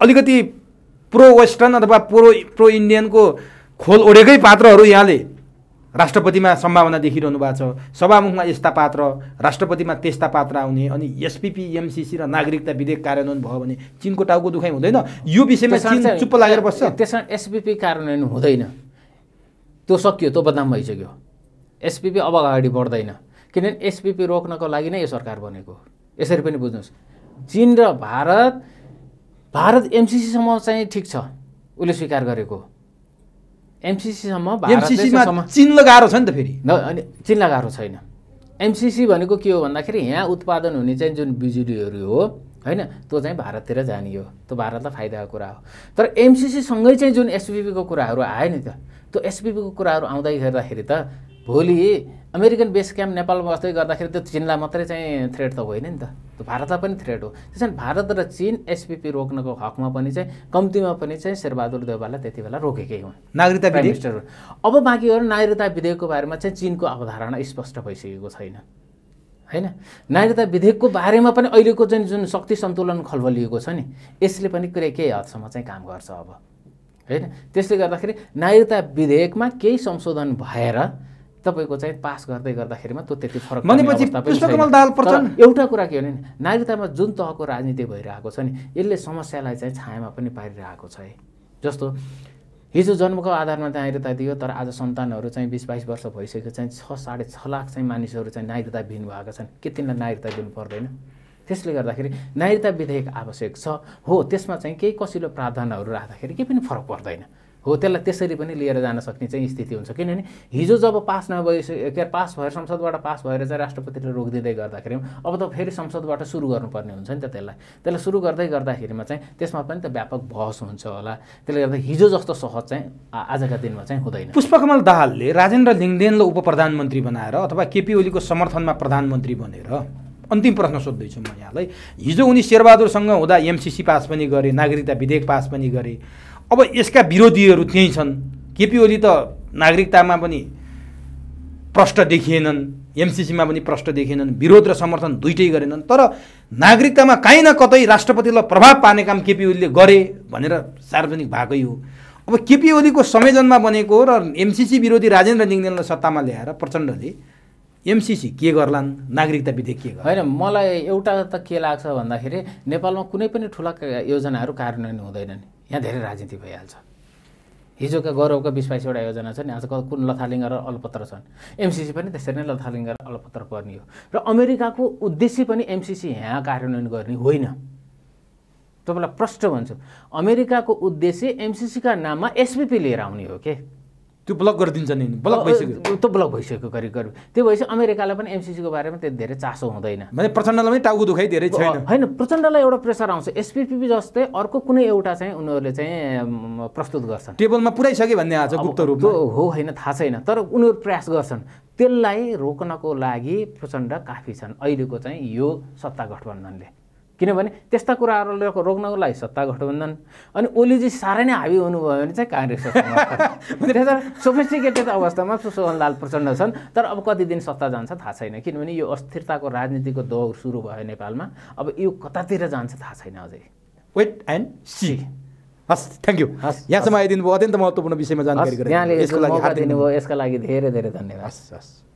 अलिकति प्रो वेस्टर्न अथवा प्रो प्रो इन्डियनको खोल ओढेकै पात्रहरू यहाँले राष्ट्रपतिमा सम्भावना देखिरहनु भएको छ सभामुखमा यस्ता पात्र राष्ट्रपतिमा त्यस्ता पात्र आउने अनि एसपिपी एमसिसी र नागरिकता विधेयक कार्यान्वयन भयो भने चिनको टाउको दुखाइ हुँदैन यो विषयमा चिन चुप्प लागेर बस्छ त्यसमा एसपिपी कार्यान्वयन हुँदैन त्यो सकियो त्यो बदनाम भइसक्यो एसपिपी अब अगाडि बढ्दैन किनभने एसपिपी रोक्नको लागि नै यो सरकार बनेको यसरी पनि बुझ्नुहोस् चिन र भारत भारत एमसिसीसम्म चाहिँ ठिक छ उसले स्वीकार गरेको एमसिसीसम्म एमसिसीमा चिन लगाएर छ नि त फेरि अनि चिन लगाएर छैन एमसिसी भनेको के हो भन्दाखेरि यहाँ उत्पादन हुने चाहिँ जुन बिजुलीहरू हो होइन त्यो चाहिँ भारततिर जाने हो त्यो भारतलाई फाइदाको कुरा हो तर एमसिसीसँगै चाहिँ जुन एसपिपीको कुराहरू आयो नि त त्यो एसपिपीको कुराहरू आउँदै हेर्दाखेरि त भोलि अमेरिकन बेस क्याम्प नेपालमा बस्दै गर्दाखेरि त्यो चिनलाई मात्रै चाहिँ थ्रेड त होइन नि त त्यो भारतलाई पनि थ्रेड हो त्यस कारण भारत र चिन एसपिपी रोक्नको हकमा पनि चाहिँ कम्तीमा पनि चाहिँ शेरबहादुर देवाललाई त्यति बेला रोकेकै हुन् नागरिकता मिनिस्टर अब बाँकी गरेर नागरिकता विधेयकको बारेमा चाहिँ चिनको अवधारणा स्पष्ट भइसकेको छैन होइन नागरिकता विधेयकको बारेमा पनि अहिलेको चाहिँ जुन शक्ति सन्तुलन खलबलिएको छ नि यसले पनि कुरै केही हदसम्म चाहिँ काम गर्छ अब होइन त्यसले गर्दाखेरि नागरिकता विधेयकमा केही संशोधन भएर तपाईँको चाहिँ पास गर्दै गर्दाखेरिमा त्यो त्यति फरक एउटा कुरा के हो भने नागरिकतामा जुन तहको राजनीति भइरहेको छ नि यसले समस्यालाई चाहिँ छायामा पनि पारिरहेको छ है जस्तो हिजो जन्मको आधारमा नागरिकता दियो तर आज सन्तानहरू चाहिँ बिस बाइस वर्ष भइसक्यो चाहिँ छ साढे छ लाख चाहिँ मानिसहरू चाहिँ नागरिकता भिन भएका छन् के तिनलाई नागरिकता दिनु पर्दैन त्यसले गर्दाखेरि नागरिकता विधेयक आवश्यक छ हो त्यसमा चाहिँ केही कसिलो प्रावधानहरू राख्दाखेरि केही पनि फरक पर्दैन हो त्यसलाई त्यसरी पनि लिएर जान सक्ने चाहिँ स्थिति हुन्छ किनभने हिजो जब पास नभइसके के पास भएर संसदबाट पास भएर चाहिँ राष्ट्रपतिले रोकिदिँदै गर्दाखेरि अब त फेरि संसदबाट सुरु गर्नुपर्ने हुन्छ नि त त्यसलाई त्यसलाई सुरु गर्दै गर्दाखेरिमा चाहिँ त्यसमा पनि त व्यापक बहस हुन्छ होला त्यसले गर्दा हिजो जस्तो सहज चाहिँ आजका दिनमा चाहिँ हुँदैन पुष्पकमल दाहालले राजेन्द्र लिङ्गदेनलाई उप प्रधानमन्त्री बनाएर अथवा केपी ओलीको समर्थनमा प्रधानमन्त्री बनेर अन्तिम प्रश्न सोध्दैछु म यहाँलाई हिजो उनी शेरबहादुरसँग हुँदा एमसिसी पास पनि गरे नागरिकता विधेयक पास पनि गरे अब यसका विरोधीहरू त्यहीँ छन् केपी ओली त नागरिकतामा पनि प्रष्ट देखिएनन् एमसिसीमा पनि प्रष्ट देखिएनन् विरोध र समर्थन दुइटै गरेनन् तर नागरिकतामा काहीँ न कतै राष्ट्रपतिलाई प्रभाव पार्ने काम केपी ओलीले गरे भनेर सार्वजनिक भएकै हो अब केपी ओलीको संयोजनमा बनेको र एमसिसी विरोधी राजेन्द्र निङदेललाई सत्तामा ल्याएर प्रचण्डले एमसिसी के गर्लान् नागरिकता विधेयक के होइन मलाई एउटा त के लाग्छ भन्दाखेरि नेपालमा कुनै पनि ठुला योजनाहरू कार्यान्वयन हुँदैनन् यहाँ धेरै राजनीति भइहाल्छ हिजोका गौरवका बिस बाइसवटा योजना छन् आज कुन लथालिङ्ग र अलपत्र छन् एमसिसी पनि त्यसरी नै लथालिङ्ग र अलपत्र पर्ने हो र अमेरिकाको उद्देश्य पनि एमसिसी यहाँ कार्यान्वयन गर्ने होइन तपाईँलाई प्रष्ट भन्छु अमेरिकाको उद्देश्य एमसिसीका नाममा एसपिपी लिएर आउने हो के त्यो ब्लक गरिदिन्छ नि ब्लक भइसक्यो त्यो ब्लक भइसक्यो करिब करिब त्यो भएपछि अमेरिकालाई पनि एमसिसीको बारेमा त्यति धेरै चासो हुँदैन भने प्रचण्डलाई पनि टाउको दुखाइ धेरै छैन होइन प्रचण्डलाई एउटा प्रेसर आउँछ एसपिपिपी जस्तै अर्को कुनै एउटा चाहिँ उनीहरूले चाहिँ प्रस्तुत गर्छन् टेबलमा पुऱ्याइसक्यो भन्ने आज गुप्त रूपमा हो होइन थाहा छैन तर उनीहरू प्रयास गर्छन् त्यसलाई रोक्नको लागि प्रचण्ड काफी छन् अहिलेको चाहिँ यो सत्ता गठबन्धनले किनभने त्यस्ता कुराहरूले रोक्नको लागि सत्ता गठबन्धन अनि ओलीजी साह्रै नै हाबी हुनुभयो भने चाहिँ काङ्ग्रेस सोफिस्टिकेटेड अवस्थामा सुशोभनलाल प्रचण्ड छन् तर अब कति दिन सत्ता जान्छ थाहा छैन किनभने यो अस्थिरताको राजनीतिको दौर सुरु भयो नेपालमा अब यो कतातिर जान्छ थाहा छैन अझै वेट एन्ड सी हस् थ्याङ्क यू हस् यहाँसम्म आइदिनु भयो अत्यन्त महत्त्वपूर्ण विषयमा जानकारी यहाँले यसको लागि यसका लागि धेरै धेरै धन्यवाद हस् हस्